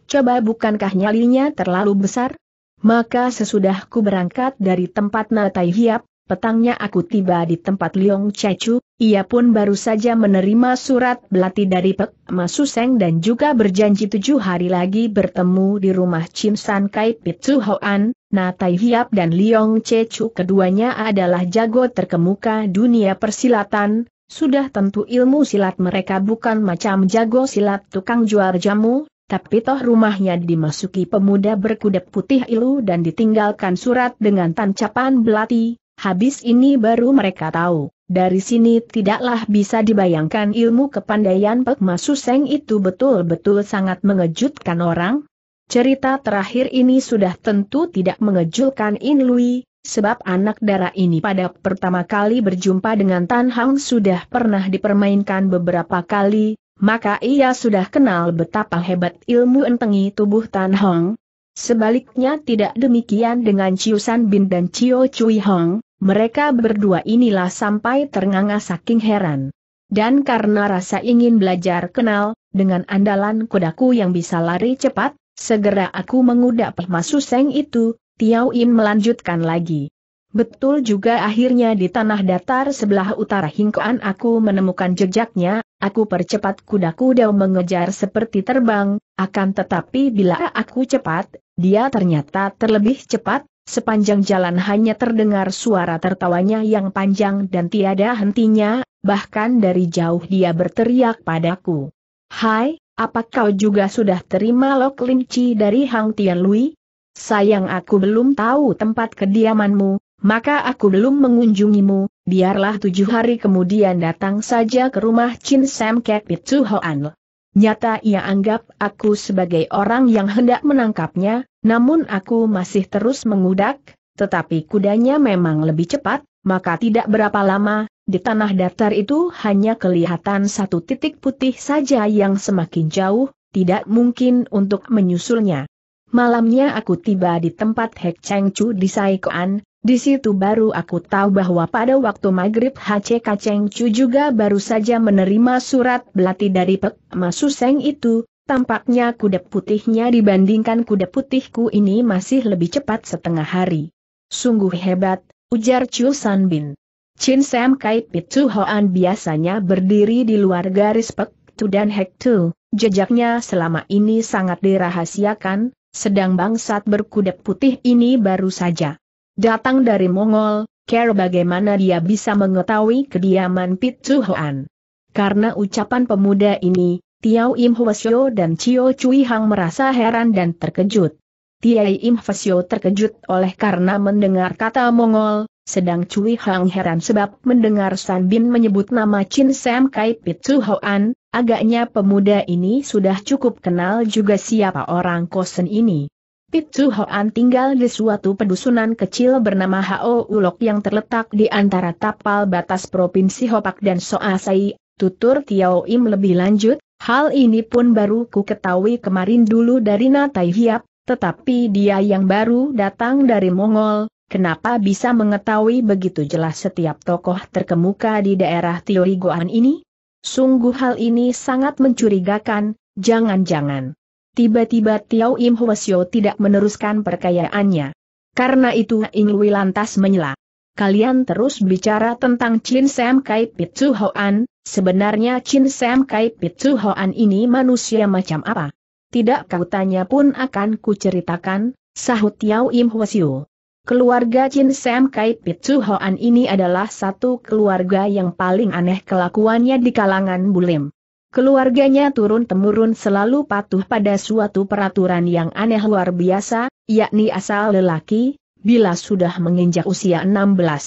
Coba bukankah nyalinya terlalu besar? Maka sesudah ku berangkat dari tempat Natai Hiap, petangnya aku tiba di tempat Liong Chechu, ia pun baru saja menerima surat belati dari Pek Suseng dan juga berjanji tujuh hari lagi bertemu di rumah Chin San Kai Pitsu Hoan, Natai Hiap dan Liong Chechu keduanya adalah jago terkemuka dunia persilatan, sudah tentu ilmu silat mereka bukan macam jago silat tukang jual jamu, tapi toh rumahnya dimasuki pemuda berkuda putih ilu dan ditinggalkan surat dengan tancapan belati, habis ini baru mereka tahu. Dari sini tidaklah bisa dibayangkan ilmu kepandaian Pek Masuseng itu betul-betul sangat mengejutkan orang. Cerita terakhir ini sudah tentu tidak mengejutkan In Lui, sebab anak darah ini pada pertama kali berjumpa dengan Tan Hang sudah pernah dipermainkan beberapa kali, maka ia sudah kenal betapa hebat ilmu entengi tubuh Tan Hang. Sebaliknya tidak demikian dengan Ciusan Bin dan Cio Cui Hong, mereka berdua inilah sampai ternganga saking heran. Dan karena rasa ingin belajar kenal, dengan andalan kudaku yang bisa lari cepat, segera aku mengudak pemasu seng itu, Tiau Im melanjutkan lagi. Betul juga akhirnya di tanah datar sebelah utara Hingkoan aku menemukan jejaknya, aku percepat kuda-kuda mengejar seperti terbang, akan tetapi bila aku cepat, dia ternyata terlebih cepat, sepanjang jalan hanya terdengar suara tertawanya yang panjang dan tiada hentinya, bahkan dari jauh dia berteriak padaku. Hai, apakah kau juga sudah terima lok linci dari Hang Tian Lui? sayang aku belum tahu tempat kediamanmu, maka aku belum mengunjungimu, biarlah tujuh hari kemudian datang saja ke rumah Chin Sam Kek Pitsu Hoan. Nyata ia anggap aku sebagai orang yang hendak menangkapnya, namun aku masih terus mengudak, tetapi kudanya memang lebih cepat, maka tidak berapa lama, di tanah datar itu hanya kelihatan satu titik putih saja yang semakin jauh, tidak mungkin untuk menyusulnya. Malamnya aku tiba di tempat Hek Cheng Chu di Saikoan, di situ baru aku tahu bahwa pada waktu maghrib HCK Cheng Chu juga baru saja menerima surat belati dari Pek Masuseng itu, tampaknya kuda putihnya dibandingkan kuda putihku ini masih lebih cepat setengah hari. Sungguh hebat, ujar Chu San Bin. Chin Sam Kai Chu Hoan biasanya berdiri di luar garis Pek Tu dan Hek Tu, jejaknya selama ini sangat dirahasiakan, sedang bangsat berkuda putih ini baru saja datang dari Mongol, care bagaimana dia bisa mengetahui kediaman Pit Chuhoan. Karena ucapan pemuda ini, Tiao Im Hwasyo dan Chio Cui Hang merasa heran dan terkejut. Tiai Im Hwasyo terkejut oleh karena mendengar kata Mongol, sedang Cui Hang heran sebab mendengar San Bin menyebut nama Chin Sam Kai Pit Su Hoan, agaknya pemuda ini sudah cukup kenal juga siapa orang kosen ini. Pit Su Hoan tinggal di suatu pedusunan kecil bernama Hao Ulok yang terletak di antara tapal batas Provinsi Hopak dan Soasai, tutur Tiao Im lebih lanjut, hal ini pun baru ku ketahui kemarin dulu dari Natai Hiap, tetapi dia yang baru datang dari Mongol, Kenapa bisa mengetahui begitu jelas setiap tokoh terkemuka di daerah teori Goan ini? Sungguh hal ini sangat mencurigakan, jangan-jangan. Tiba-tiba Tiao Im Hwasyo tidak meneruskan perkayaannya. Karena itu Ing Lui lantas menyela. Kalian terus bicara tentang Chin Sam Kai Pitsu Hoan, sebenarnya Chin Sam Kai Pitsu Hoan ini manusia macam apa? Tidak kau tanya pun akan kuceritakan, sahut Tiao Im Hwasyo. Keluarga Chin Sam Kai Pitsu Hoan ini adalah satu keluarga yang paling aneh kelakuannya di kalangan Bulim. Keluarganya turun-temurun selalu patuh pada suatu peraturan yang aneh luar biasa, yakni asal lelaki, bila sudah menginjak usia 16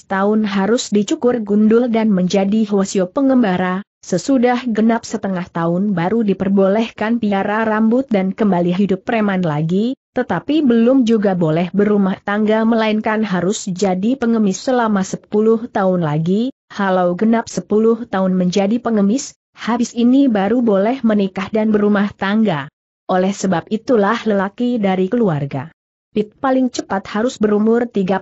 tahun harus dicukur gundul dan menjadi hwasyo pengembara, Sesudah genap setengah tahun baru diperbolehkan piara rambut dan kembali hidup preman lagi, tetapi belum juga boleh berumah tangga melainkan harus jadi pengemis selama 10 tahun lagi, halau genap 10 tahun menjadi pengemis, habis ini baru boleh menikah dan berumah tangga. Oleh sebab itulah lelaki dari keluarga. Pit paling cepat harus berumur 36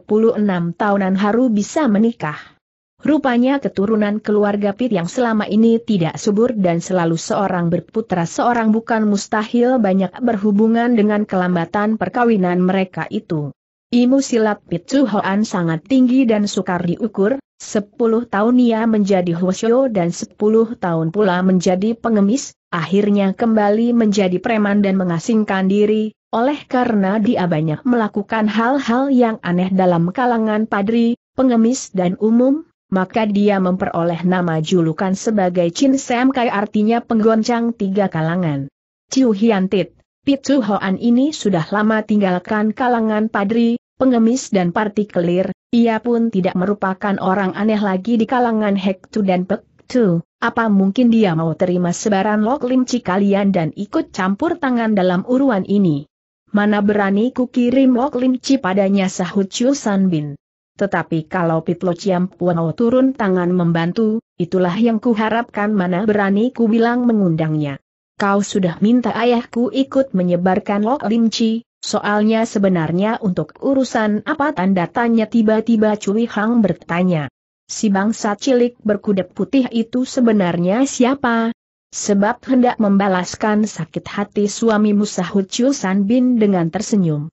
tahunan haru bisa menikah. Rupanya keturunan keluarga Pit yang selama ini tidak subur dan selalu seorang berputra seorang bukan mustahil banyak berhubungan dengan kelambatan perkawinan mereka itu. Imu silat Pit Suhoan sangat tinggi dan sukar diukur, 10 tahun ia menjadi Hwasyo dan 10 tahun pula menjadi pengemis, akhirnya kembali menjadi preman dan mengasingkan diri, oleh karena dia banyak melakukan hal-hal yang aneh dalam kalangan padri, pengemis dan umum, maka dia memperoleh nama julukan sebagai Chin Sam Kai artinya penggoncang tiga kalangan. Chiu Hian Tit, Pitu Hoan ini sudah lama tinggalkan kalangan padri, pengemis dan partikelir, ia pun tidak merupakan orang aneh lagi di kalangan Hektu dan Pektu. Apa mungkin dia mau terima sebaran lok limci kalian dan ikut campur tangan dalam uruan ini? Mana berani ku kirim lok limci padanya sahut Chu San Bin. Tetapi kalau Pitlo Ciampuano turun tangan membantu, itulah yang kuharapkan mana berani ku bilang mengundangnya. Kau sudah minta ayahku ikut menyebarkan Lok Limci, soalnya sebenarnya untuk urusan apa tanda tanya tiba-tiba Cui Hang bertanya. Si bangsa cilik berkuda putih itu sebenarnya siapa? Sebab hendak membalaskan sakit hati suamimu sahut Chiu San Bin dengan tersenyum.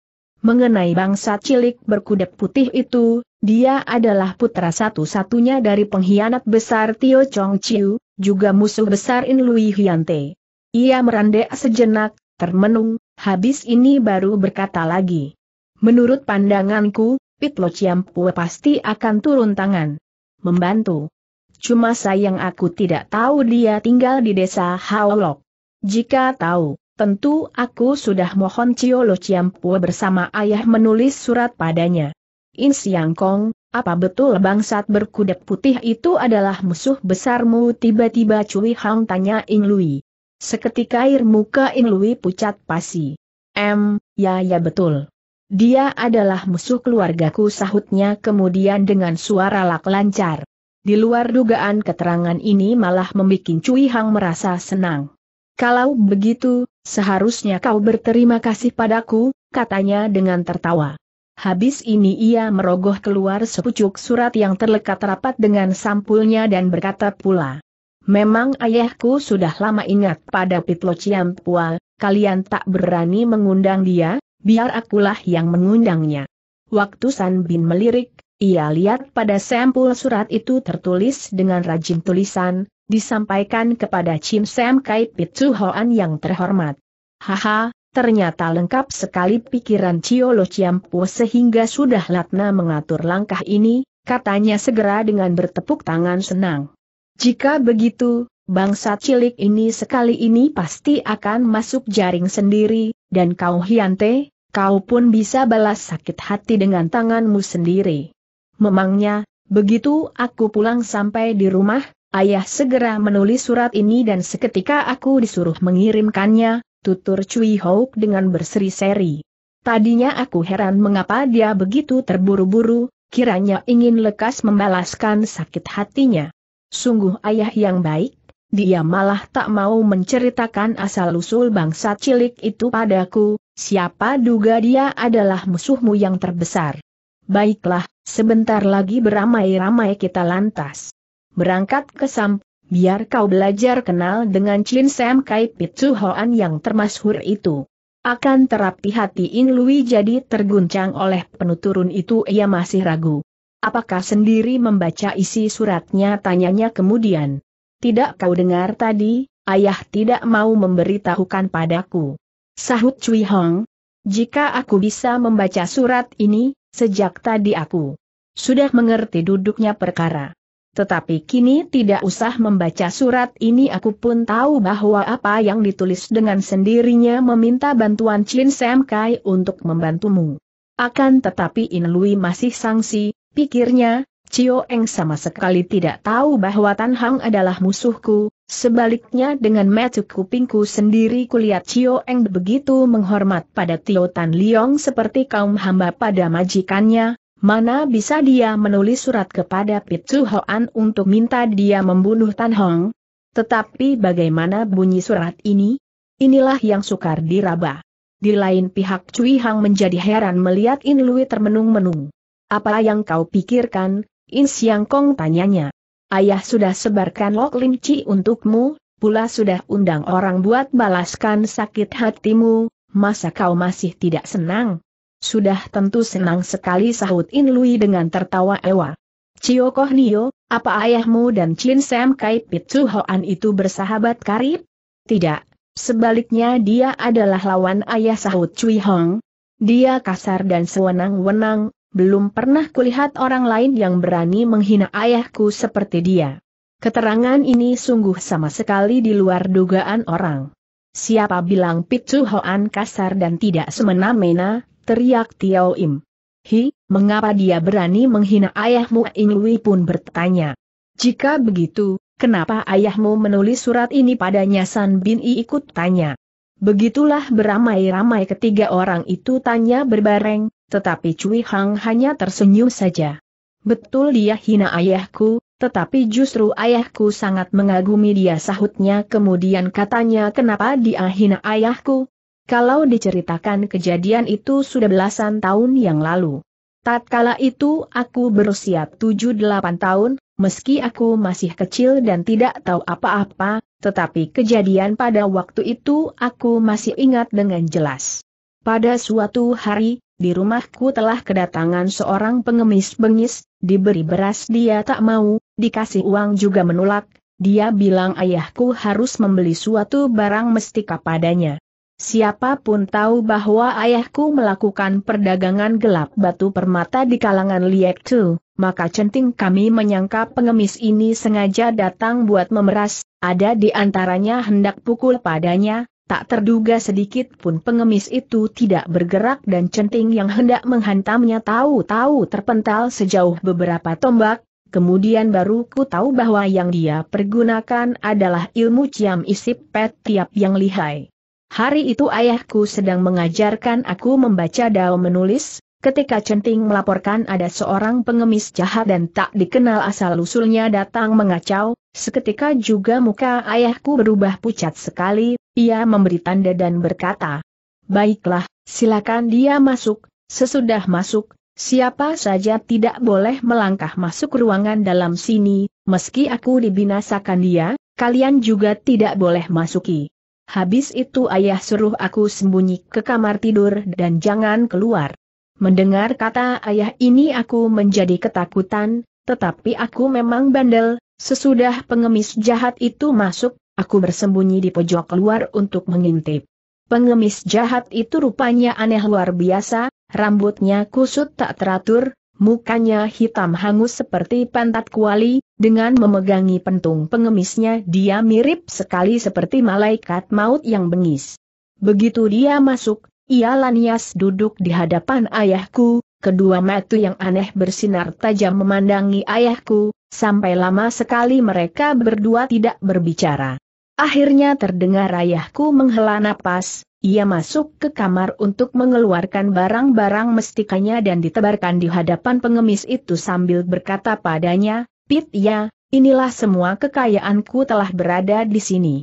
Mengenai bangsa cilik berkuda putih itu, dia adalah putra satu-satunya dari pengkhianat besar Tio Chong Chiu, juga musuh besar In Lui Hyante. Ia merandek sejenak, termenung, habis ini baru berkata lagi. Menurut pandanganku, Pitlo Pue pasti akan turun tangan. Membantu. Cuma sayang aku tidak tahu dia tinggal di desa Lok. Jika tahu, Tentu aku sudah mohon Ciolo Ciampua bersama ayah menulis surat padanya. In Siang Kong, apa betul bangsat berkuda putih itu adalah musuh besarmu tiba-tiba Cui Hang tanya In Lui. Seketika air muka In Lui pucat pasi. Em, ya ya betul. Dia adalah musuh keluargaku sahutnya kemudian dengan suara lak lancar. Di luar dugaan keterangan ini malah membuat Cui Hang merasa senang. Kalau begitu, Seharusnya kau berterima kasih padaku, katanya dengan tertawa. Habis ini ia merogoh keluar sepucuk surat yang terlekat rapat dengan sampulnya dan berkata pula. Memang ayahku sudah lama ingat pada Pitlo Ciampua, kalian tak berani mengundang dia, biar akulah yang mengundangnya. Waktu San Bin melirik, ia lihat pada sampul surat itu tertulis dengan rajin tulisan, disampaikan kepada Chim Sam Kai Pitsu Hoan yang terhormat. Haha, ternyata lengkap sekali pikiran Chiam Po sehingga sudah Latna mengatur langkah ini, katanya segera dengan bertepuk tangan senang. Jika begitu, bangsa cilik ini sekali ini pasti akan masuk jaring sendiri, dan kau Hiante, kau pun bisa balas sakit hati dengan tanganmu sendiri. Memangnya, begitu aku pulang sampai di rumah, Ayah segera menulis surat ini dan seketika aku disuruh mengirimkannya, tutur Cui Houk dengan berseri-seri. Tadinya aku heran mengapa dia begitu terburu-buru, kiranya ingin lekas membalaskan sakit hatinya. Sungguh ayah yang baik, dia malah tak mau menceritakan asal-usul bangsa cilik itu padaku, siapa duga dia adalah musuhmu yang terbesar. Baiklah, sebentar lagi beramai-ramai kita lantas berangkat ke Sam, biar kau belajar kenal dengan Chin Sam Kai Pitsu Hoan yang termasyhur itu. Akan terapi hati In Lui jadi terguncang oleh penuturun itu ia masih ragu. Apakah sendiri membaca isi suratnya tanyanya kemudian. Tidak kau dengar tadi, ayah tidak mau memberitahukan padaku. Sahut Cui Hong. Jika aku bisa membaca surat ini, sejak tadi aku sudah mengerti duduknya perkara. Tetapi kini tidak usah membaca surat ini aku pun tahu bahwa apa yang ditulis dengan sendirinya meminta bantuan Chin Sam Kai untuk membantumu. Akan tetapi In Lui masih sangsi, pikirnya, Chio Eng sama sekali tidak tahu bahwa Tan Hang adalah musuhku, sebaliknya dengan metu kupingku sendiri kulihat Chio Eng begitu menghormat pada Tio Tan Liong seperti kaum hamba pada majikannya, Mana bisa dia menulis surat kepada Pitsu Hoan untuk minta dia membunuh Tan Hong? Tetapi bagaimana bunyi surat ini? Inilah yang sukar diraba. Di lain pihak Cui Hang menjadi heran melihat In Lui termenung-menung. Apa yang kau pikirkan, In Siang Kong tanyanya. Ayah sudah sebarkan Lok Lim Chi untukmu, pula sudah undang orang buat balaskan sakit hatimu, masa kau masih tidak senang? Sudah tentu senang sekali sahut In Lui dengan tertawa ewa. Cio Koh Nio, apa ayahmu dan Chin Sam Kai Pitsu Hoan itu bersahabat karib? Tidak, sebaliknya dia adalah lawan ayah sahut Cui Hong. Dia kasar dan sewenang-wenang, belum pernah kulihat orang lain yang berani menghina ayahku seperti dia. Keterangan ini sungguh sama sekali di luar dugaan orang. Siapa bilang Pitsu Hoan kasar dan tidak semena-mena, teriak Tiao Im. Hi, mengapa dia berani menghina ayahmu? Ing Lui pun bertanya. Jika begitu, kenapa ayahmu menulis surat ini padanya San Bin I ikut tanya. Begitulah beramai-ramai ketiga orang itu tanya berbareng, tetapi Cui Hang hanya tersenyum saja. Betul dia hina ayahku, tetapi justru ayahku sangat mengagumi dia sahutnya kemudian katanya kenapa dia hina ayahku, kalau diceritakan kejadian itu sudah belasan tahun yang lalu. Tatkala itu aku berusia 7-8 tahun, meski aku masih kecil dan tidak tahu apa-apa, tetapi kejadian pada waktu itu aku masih ingat dengan jelas. Pada suatu hari, di rumahku telah kedatangan seorang pengemis bengis, diberi beras dia tak mau, dikasih uang juga menolak, dia bilang ayahku harus membeli suatu barang mesti kepadanya. Siapapun tahu bahwa ayahku melakukan perdagangan gelap batu permata di kalangan Liek Tu, maka centing kami menyangka pengemis ini sengaja datang buat memeras, ada di antaranya hendak pukul padanya, tak terduga sedikit pun pengemis itu tidak bergerak dan centing yang hendak menghantamnya tahu-tahu terpental sejauh beberapa tombak, Kemudian baru ku tahu bahwa yang dia pergunakan adalah ilmu ciam isip pet tiap yang lihai. Hari itu ayahku sedang mengajarkan aku membaca dao menulis, ketika Centing melaporkan ada seorang pengemis jahat dan tak dikenal asal-usulnya datang mengacau, seketika juga muka ayahku berubah pucat sekali, ia memberi tanda dan berkata, Baiklah, silakan dia masuk, sesudah masuk, siapa saja tidak boleh melangkah masuk ruangan dalam sini, meski aku dibinasakan dia, kalian juga tidak boleh masuki. Habis itu ayah suruh aku sembunyi ke kamar tidur dan jangan keluar. Mendengar kata ayah ini aku menjadi ketakutan, tetapi aku memang bandel, sesudah pengemis jahat itu masuk, aku bersembunyi di pojok luar untuk mengintip. Pengemis jahat itu rupanya aneh luar biasa, rambutnya kusut tak teratur, Mukanya hitam hangus seperti pantat kuali, dengan memegangi pentung pengemisnya dia mirip sekali seperti malaikat maut yang bengis. Begitu dia masuk, ia lanias duduk di hadapan ayahku, kedua mata yang aneh bersinar tajam memandangi ayahku, sampai lama sekali mereka berdua tidak berbicara. Akhirnya terdengar ayahku menghela napas, ia masuk ke kamar untuk mengeluarkan barang-barang mestikanya dan ditebarkan di hadapan pengemis itu sambil berkata padanya, Pit ya, inilah semua kekayaanku telah berada di sini.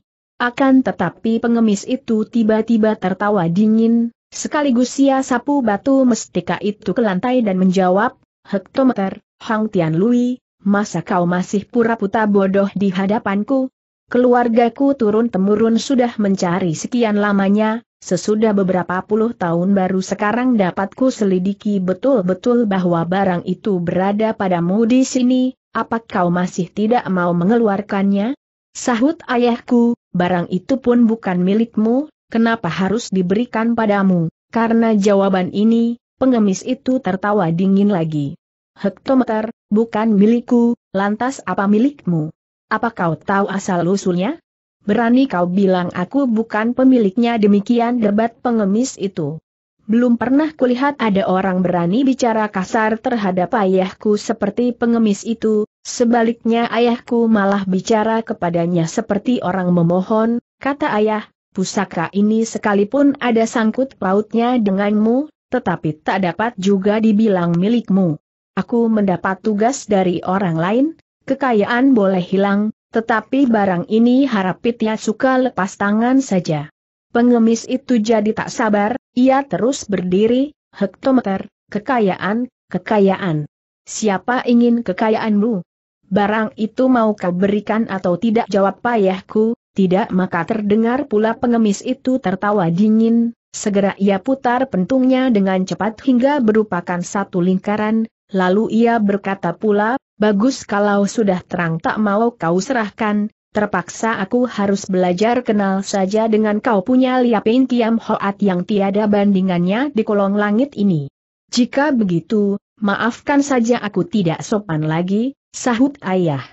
Akan tetapi pengemis itu tiba-tiba tertawa dingin, sekaligus ia sapu batu mestika itu ke lantai dan menjawab, Hektometer, Hang Tian Lui, masa kau masih pura-pura bodoh di hadapanku? Keluargaku turun-temurun sudah mencari sekian lamanya, Sesudah beberapa puluh tahun baru sekarang dapatku selidiki betul-betul bahwa barang itu berada padamu di sini, apa kau masih tidak mau mengeluarkannya? Sahut ayahku, barang itu pun bukan milikmu, kenapa harus diberikan padamu? Karena jawaban ini, pengemis itu tertawa dingin lagi. Hektometer, bukan milikku, lantas apa milikmu? Apa kau tahu asal-usulnya? berani kau bilang aku bukan pemiliknya demikian debat pengemis itu. Belum pernah kulihat ada orang berani bicara kasar terhadap ayahku seperti pengemis itu, sebaliknya ayahku malah bicara kepadanya seperti orang memohon, kata ayah, pusaka ini sekalipun ada sangkut pautnya denganmu, tetapi tak dapat juga dibilang milikmu. Aku mendapat tugas dari orang lain, kekayaan boleh hilang, tetapi barang ini harap Pitya suka lepas tangan saja. Pengemis itu jadi tak sabar, ia terus berdiri, hektometer, kekayaan, kekayaan. Siapa ingin kekayaanmu? Barang itu mau kau berikan atau tidak jawab payahku, tidak maka terdengar pula pengemis itu tertawa dingin, segera ia putar pentungnya dengan cepat hingga berupakan satu lingkaran, lalu ia berkata pula, Bagus kalau sudah terang tak mau kau serahkan, terpaksa aku harus belajar kenal saja dengan kau punya liapin kiam hoat yang tiada bandingannya di kolong langit ini. Jika begitu, maafkan saja aku tidak sopan lagi, sahut ayah.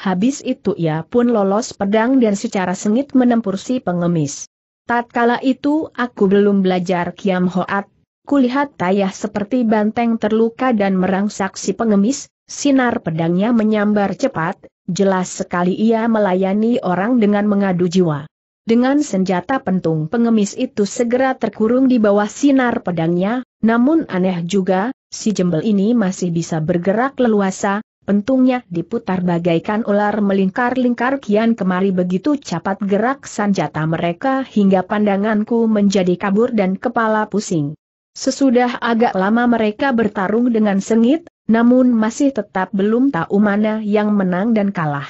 Habis itu ia pun lolos pedang dan secara sengit menempur si pengemis. Tatkala itu aku belum belajar kiam hoat, Kulihat Tayah seperti banteng terluka dan merangsak si pengemis, sinar pedangnya menyambar cepat, jelas sekali ia melayani orang dengan mengadu jiwa. Dengan senjata pentung pengemis itu segera terkurung di bawah sinar pedangnya, namun aneh juga, si jembel ini masih bisa bergerak leluasa, pentungnya diputar bagaikan ular melingkar-lingkar kian kemari begitu cepat gerak senjata mereka hingga pandanganku menjadi kabur dan kepala pusing. Sesudah agak lama mereka bertarung dengan sengit, namun masih tetap belum tahu mana yang menang dan kalah.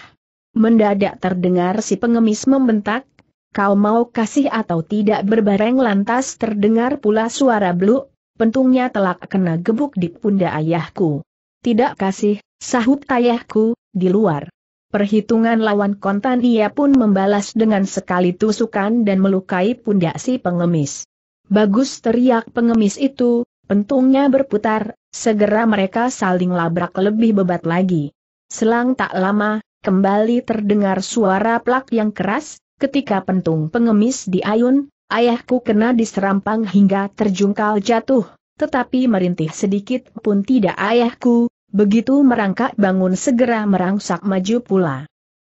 Mendadak terdengar si pengemis membentak, kau mau kasih atau tidak berbareng lantas terdengar pula suara bluk, pentungnya telak kena gebuk di pundak ayahku. Tidak kasih, sahut ayahku, di luar. Perhitungan lawan kontan ia pun membalas dengan sekali tusukan dan melukai pundak si pengemis. Bagus teriak pengemis itu, pentungnya berputar, segera mereka saling labrak lebih bebat lagi. Selang tak lama, kembali terdengar suara plak yang keras, ketika pentung pengemis diayun, ayahku kena diserampang hingga terjungkal jatuh, tetapi merintih sedikit pun tidak ayahku, begitu merangkak bangun segera merangsak maju pula.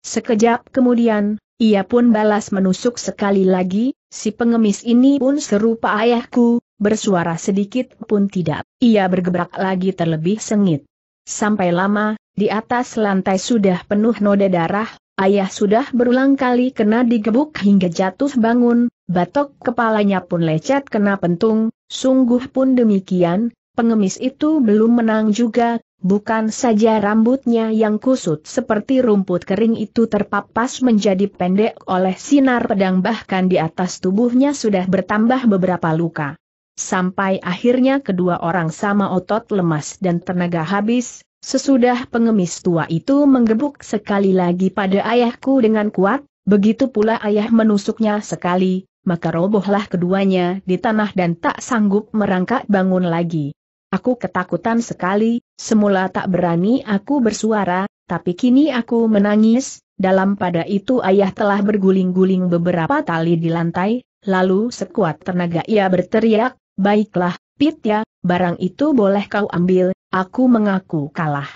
Sekejap kemudian, ia pun balas menusuk sekali lagi, si pengemis ini pun serupa ayahku, bersuara sedikit pun tidak. Ia bergebrak lagi terlebih sengit. Sampai lama, di atas lantai sudah penuh noda darah, ayah sudah berulang kali kena digebuk hingga jatuh bangun, batok kepalanya pun lecet kena pentung, sungguh pun demikian, pengemis itu belum menang juga, bukan saja rambutnya yang kusut seperti rumput kering itu terpapas menjadi pendek oleh sinar pedang bahkan di atas tubuhnya sudah bertambah beberapa luka. Sampai akhirnya kedua orang sama otot lemas dan tenaga habis, Sesudah pengemis tua itu menggebuk sekali lagi pada ayahku dengan kuat, begitu pula ayah menusuknya sekali, maka robohlah keduanya di tanah dan tak sanggup merangkak bangun lagi. Aku ketakutan sekali, semula tak berani aku bersuara, tapi kini aku menangis, dalam pada itu ayah telah berguling-guling beberapa tali di lantai, lalu sekuat tenaga ia berteriak, baiklah, Pit ya, barang itu boleh kau ambil, aku mengaku kalah.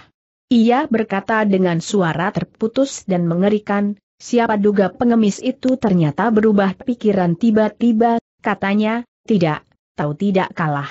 Ia berkata dengan suara terputus dan mengerikan, siapa duga pengemis itu ternyata berubah pikiran tiba-tiba, katanya, tidak, tahu tidak kalah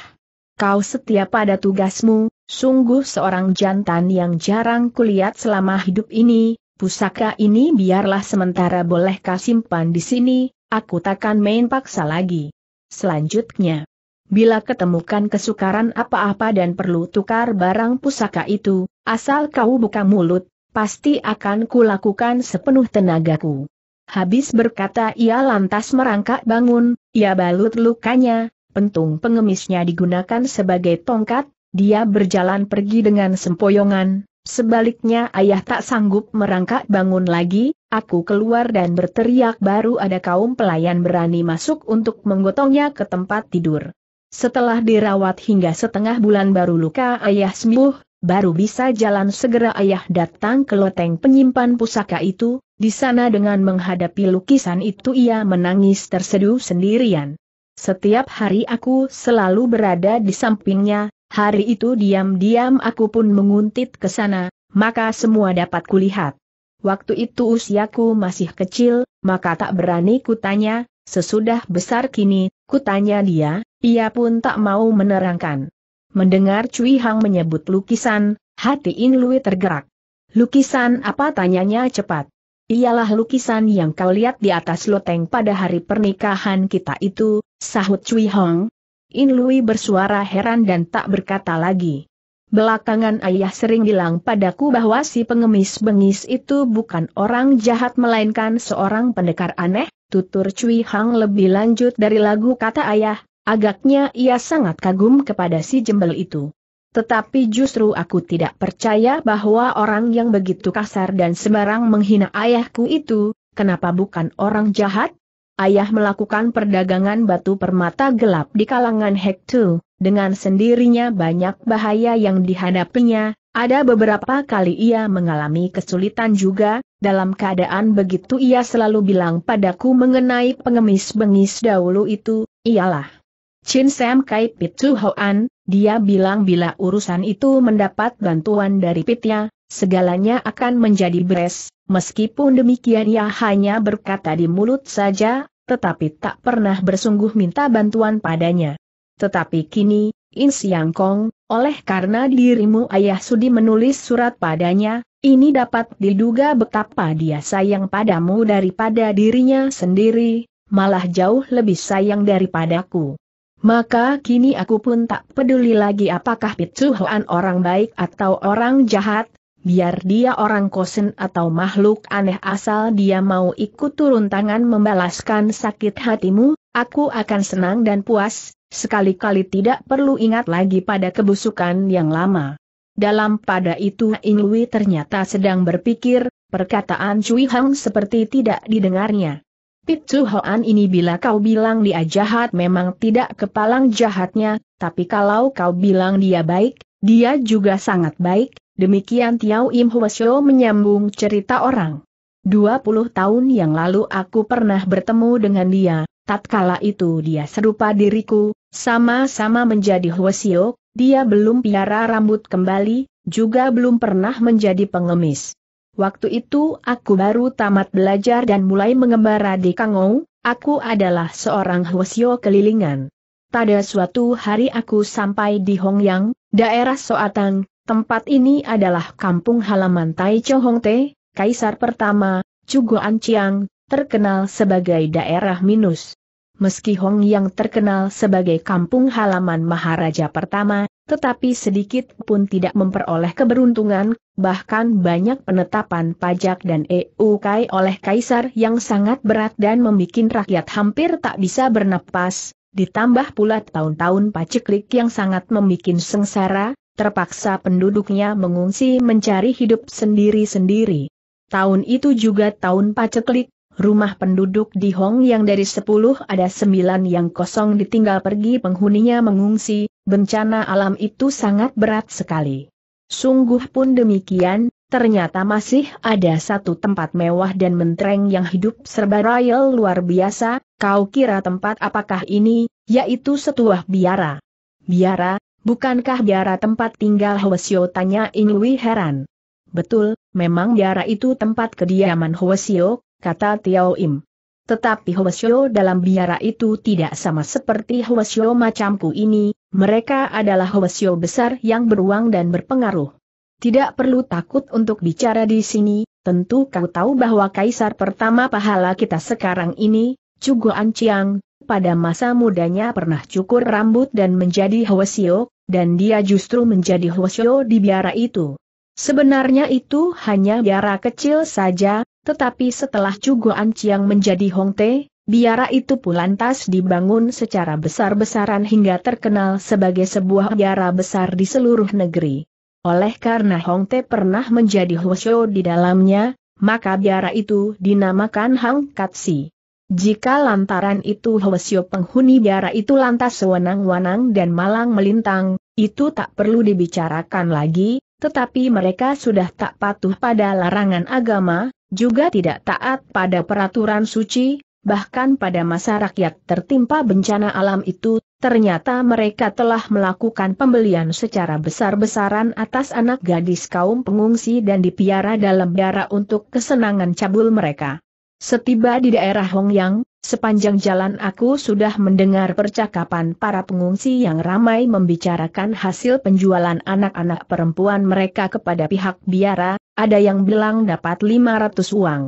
kau setia pada tugasmu, sungguh seorang jantan yang jarang kulihat selama hidup ini, pusaka ini biarlah sementara boleh kau simpan di sini, aku takkan main paksa lagi. Selanjutnya, bila ketemukan kesukaran apa-apa dan perlu tukar barang pusaka itu, asal kau buka mulut, pasti akan kulakukan sepenuh tenagaku. Habis berkata ia lantas merangkak bangun, ia balut lukanya, pentung pengemisnya digunakan sebagai tongkat, dia berjalan pergi dengan sempoyongan, sebaliknya ayah tak sanggup merangkak bangun lagi, aku keluar dan berteriak baru ada kaum pelayan berani masuk untuk menggotongnya ke tempat tidur. Setelah dirawat hingga setengah bulan baru luka ayah sembuh, baru bisa jalan segera ayah datang ke loteng penyimpan pusaka itu, di sana dengan menghadapi lukisan itu ia menangis terseduh sendirian. Setiap hari aku selalu berada di sampingnya, hari itu diam-diam aku pun menguntit ke sana, maka semua dapat kulihat. Waktu itu usiaku masih kecil, maka tak berani kutanya, sesudah besar kini, kutanya dia, ia pun tak mau menerangkan. Mendengar Cui Hang menyebut lukisan, hati In Lui tergerak. Lukisan apa tanyanya cepat. Ialah lukisan yang kau lihat di atas loteng pada hari pernikahan kita itu, sahut Cui Hong. In Lui bersuara heran dan tak berkata lagi. Belakangan ayah sering bilang padaku bahwa si pengemis bengis itu bukan orang jahat melainkan seorang pendekar aneh, tutur Cui Hang lebih lanjut dari lagu kata ayah, agaknya ia sangat kagum kepada si jembel itu. Tetapi justru aku tidak percaya bahwa orang yang begitu kasar dan sembarang menghina ayahku itu, kenapa bukan orang jahat? Ayah melakukan perdagangan batu permata gelap di kalangan Hektu, dengan sendirinya banyak bahaya yang dihadapinya, ada beberapa kali ia mengalami kesulitan juga, dalam keadaan begitu ia selalu bilang padaku mengenai pengemis bengis dahulu itu, ialah Chin Sam Kai Chu Hoan, dia bilang bila urusan itu mendapat bantuan dari pitnya, segalanya akan menjadi beres, meskipun demikian ia hanya berkata di mulut saja, tetapi tak pernah bersungguh minta bantuan padanya. Tetapi kini, In Siang Kong, oleh karena dirimu ayah Sudi menulis surat padanya, ini dapat diduga betapa dia sayang padamu daripada dirinya sendiri, malah jauh lebih sayang daripadaku. Maka kini aku pun tak peduli lagi apakah Pitsu Hoan orang baik atau orang jahat, biar dia orang kosen atau makhluk aneh asal dia mau ikut turun tangan membalaskan sakit hatimu, aku akan senang dan puas, sekali-kali tidak perlu ingat lagi pada kebusukan yang lama. Dalam pada itu Inui ternyata sedang berpikir, perkataan Cui Hang seperti tidak didengarnya. Titu Hoan ini bila kau bilang dia jahat memang tidak kepalang jahatnya, tapi kalau kau bilang dia baik, dia juga sangat baik, demikian Tiao Im Hwasyo menyambung cerita orang. 20 tahun yang lalu aku pernah bertemu dengan dia, tatkala itu dia serupa diriku, sama-sama menjadi Hwasyo, dia belum piara rambut kembali, juga belum pernah menjadi pengemis. Waktu itu aku baru tamat belajar dan mulai mengembara di Kangou, aku adalah seorang hwasyo kelilingan. Pada suatu hari aku sampai di Hongyang, daerah Soatang, tempat ini adalah kampung halaman Tai Cho Hongte, kaisar pertama, Cuguan Anciang, terkenal sebagai daerah minus. Meski Hong yang terkenal sebagai kampung halaman Maharaja pertama, tetapi sedikit pun tidak memperoleh keberuntungan, bahkan banyak penetapan pajak dan EUK oleh kaisar yang sangat berat dan membuat rakyat hampir tak bisa bernapas, ditambah pula tahun-tahun paceklik yang sangat membuat sengsara, terpaksa penduduknya mengungsi mencari hidup sendiri-sendiri. Tahun itu juga tahun paceklik, Rumah penduduk di Hong yang dari sepuluh ada sembilan yang kosong ditinggal pergi penghuninya mengungsi, bencana alam itu sangat berat sekali. Sungguh pun demikian, ternyata masih ada satu tempat mewah dan mentereng yang hidup serba royal luar biasa, kau kira tempat apakah ini, yaitu setuah biara. Biara, bukankah biara tempat tinggal Hwasyo tanya Inui heran. Betul, memang biara itu tempat kediaman Hwasyo, kata Tiao Im. Tetapi Hwasyo dalam biara itu tidak sama seperti Hwasyo macamku ini, mereka adalah Hwasyo besar yang beruang dan berpengaruh. Tidak perlu takut untuk bicara di sini, tentu kau tahu bahwa kaisar pertama pahala kita sekarang ini, Cugo Anciang, pada masa mudanya pernah cukur rambut dan menjadi Hwasyo, dan dia justru menjadi Hwasyo di biara itu. Sebenarnya itu hanya biara kecil saja, tetapi setelah Cuguan Ciang menjadi Hongte, biara itu pun lantas dibangun secara besar-besaran hingga terkenal sebagai sebuah biara besar di seluruh negeri. Oleh karena Hongte pernah menjadi Hwasyo di dalamnya, maka biara itu dinamakan Hang Katsi. Jika lantaran itu Hwasyo penghuni biara itu lantas sewenang-wenang dan malang melintang, itu tak perlu dibicarakan lagi, tetapi mereka sudah tak patuh pada larangan agama, juga tidak taat pada peraturan suci, bahkan pada masa rakyat tertimpa bencana alam itu, ternyata mereka telah melakukan pembelian secara besar-besaran atas anak gadis kaum pengungsi dan dipiara dalam darah untuk kesenangan cabul mereka. Setiba di daerah Hongyang, sepanjang jalan aku sudah mendengar percakapan para pengungsi yang ramai membicarakan hasil penjualan anak-anak perempuan mereka kepada pihak biara, ada yang bilang dapat 500 uang.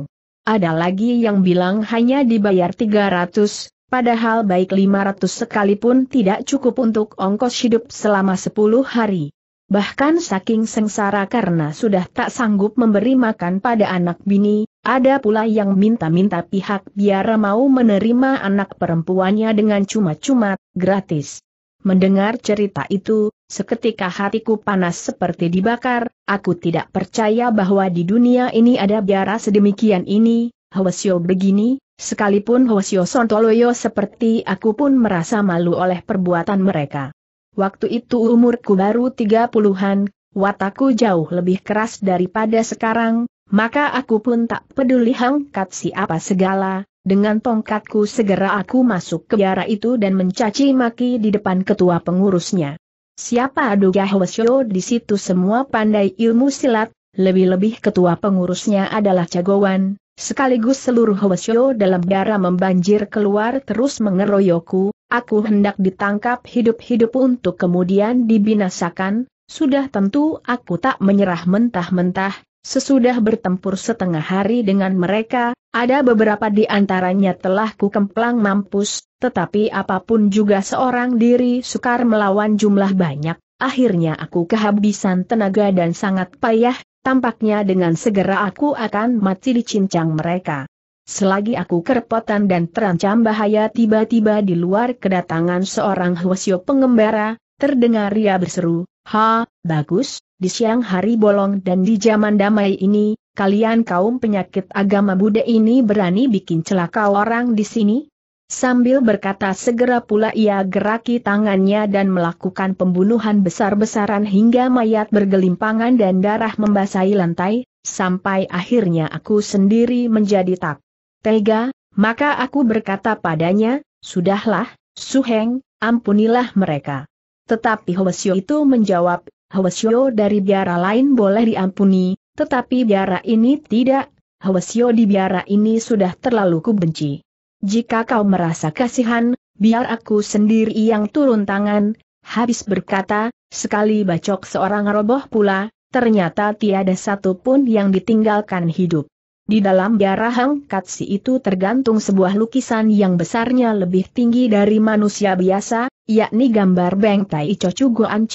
Ada lagi yang bilang hanya dibayar 300, padahal baik 500 sekalipun tidak cukup untuk ongkos hidup selama 10 hari. Bahkan saking sengsara karena sudah tak sanggup memberi makan pada anak bini, ada pula yang minta-minta pihak biara mau menerima anak perempuannya dengan cuma-cuma, gratis. Mendengar cerita itu, seketika hatiku panas seperti dibakar, aku tidak percaya bahwa di dunia ini ada biara sedemikian ini, Hwasyo begini, sekalipun Hwasyo Sontoloyo seperti aku pun merasa malu oleh perbuatan mereka. Waktu itu umurku baru tiga puluhan, watakku jauh lebih keras daripada sekarang, maka aku pun tak peduli hangkat siapa segala, dengan tongkatku segera aku masuk ke biara itu dan mencaci maki di depan ketua pengurusnya. Siapa aduga Hwasyo di situ semua pandai ilmu silat, lebih-lebih ketua pengurusnya adalah jagoan, sekaligus seluruh Hwasyo dalam biara membanjir keluar terus mengeroyoku, aku hendak ditangkap hidup-hidup untuk kemudian dibinasakan, sudah tentu aku tak menyerah mentah-mentah, Sesudah bertempur setengah hari dengan mereka, ada beberapa di antaranya telah kukemplang mampus, tetapi apapun juga seorang diri sukar melawan jumlah banyak, akhirnya aku kehabisan tenaga dan sangat payah, tampaknya dengan segera aku akan mati dicincang mereka. Selagi aku kerepotan dan terancam bahaya tiba-tiba di luar kedatangan seorang Hwasyo pengembara, terdengar ia berseru, Ha, bagus, di siang hari bolong dan di zaman damai ini, kalian kaum penyakit agama Buddha ini berani bikin celaka orang di sini? Sambil berkata segera pula ia geraki tangannya dan melakukan pembunuhan besar-besaran hingga mayat bergelimpangan dan darah membasahi lantai, sampai akhirnya aku sendiri menjadi tak tega, maka aku berkata padanya, Sudahlah, Suheng, ampunilah mereka. Tetapi Hwasyo itu menjawab, Hwasyo dari biara lain boleh diampuni, tetapi biara ini tidak, Hwasyo di biara ini sudah terlalu kubenci. Jika kau merasa kasihan, biar aku sendiri yang turun tangan, habis berkata, sekali bacok seorang roboh pula, ternyata tiada satu pun yang ditinggalkan hidup. Di dalam biara Hang Katsi itu tergantung sebuah lukisan yang besarnya lebih tinggi dari manusia biasa, yakni gambar Beng Tai Cho Chu Goan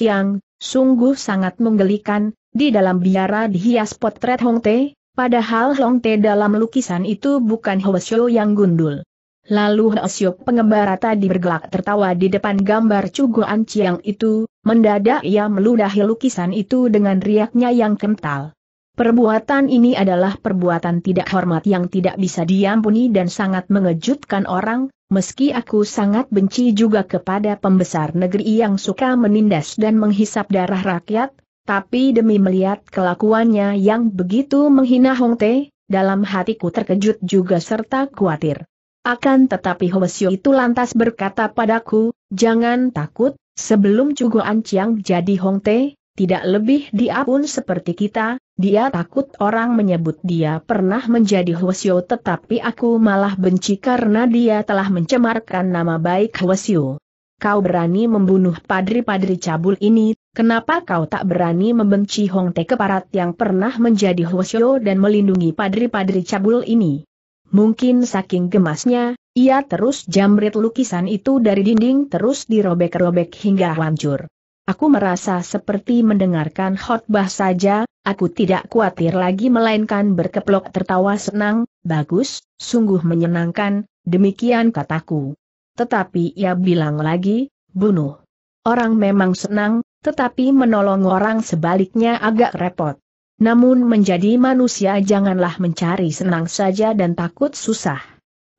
Sungguh sangat menggelikan, di dalam biara dihias potret Hong Te, padahal Hong Te dalam lukisan itu bukan Hoesyo yang gundul. Lalu Hoesyo pengembara tadi bergelak tertawa di depan gambar Cuguan Anciang itu, mendadak ia meludahi lukisan itu dengan riaknya yang kental. Perbuatan ini adalah perbuatan tidak hormat yang tidak bisa diampuni dan sangat mengejutkan orang, meski aku sangat benci juga kepada pembesar negeri yang suka menindas dan menghisap darah rakyat, tapi demi melihat kelakuannya yang begitu menghina Hong Te, dalam hatiku terkejut juga serta khawatir. Akan tetapi Hoesyo itu lantas berkata padaku, jangan takut, sebelum Cugo Anciang jadi Hong Te, tidak lebih diapun seperti kita, dia takut orang menyebut dia pernah menjadi Hwasyo tetapi aku malah benci karena dia telah mencemarkan nama baik Hwasyo. Kau berani membunuh padri-padri cabul ini, kenapa kau tak berani membenci Hong Te Keparat yang pernah menjadi Hwasyo dan melindungi padri-padri cabul ini? Mungkin saking gemasnya, ia terus jamret lukisan itu dari dinding terus dirobek-robek hingga hancur. Aku merasa seperti mendengarkan khotbah saja, aku tidak khawatir lagi melainkan berkeplok tertawa senang, bagus, sungguh menyenangkan, demikian kataku. Tetapi ia bilang lagi, bunuh. Orang memang senang, tetapi menolong orang sebaliknya agak repot. Namun menjadi manusia janganlah mencari senang saja dan takut susah.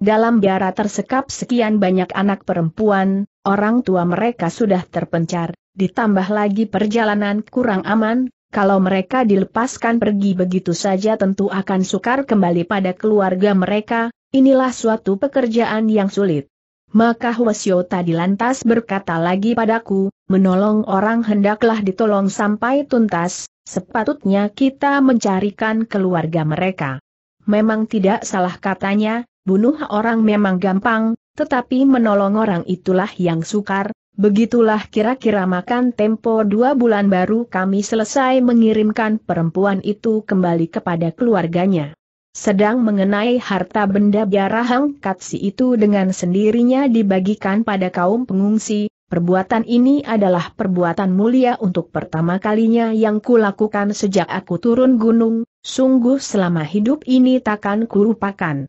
Dalam biara tersekap sekian banyak anak perempuan, orang tua mereka sudah terpencar, ditambah lagi perjalanan kurang aman, kalau mereka dilepaskan pergi begitu saja tentu akan sukar kembali pada keluarga mereka, inilah suatu pekerjaan yang sulit. Maka Hwasyo tadi lantas berkata lagi padaku, menolong orang hendaklah ditolong sampai tuntas, sepatutnya kita mencarikan keluarga mereka. Memang tidak salah katanya, bunuh orang memang gampang, tetapi menolong orang itulah yang sukar, Begitulah kira-kira makan tempo dua bulan baru kami selesai mengirimkan perempuan itu kembali kepada keluarganya. Sedang mengenai harta benda biarahang, Katsi itu dengan sendirinya dibagikan pada kaum pengungsi, perbuatan ini adalah perbuatan mulia untuk pertama kalinya yang kulakukan sejak aku turun gunung, sungguh selama hidup ini takkan kulupakan.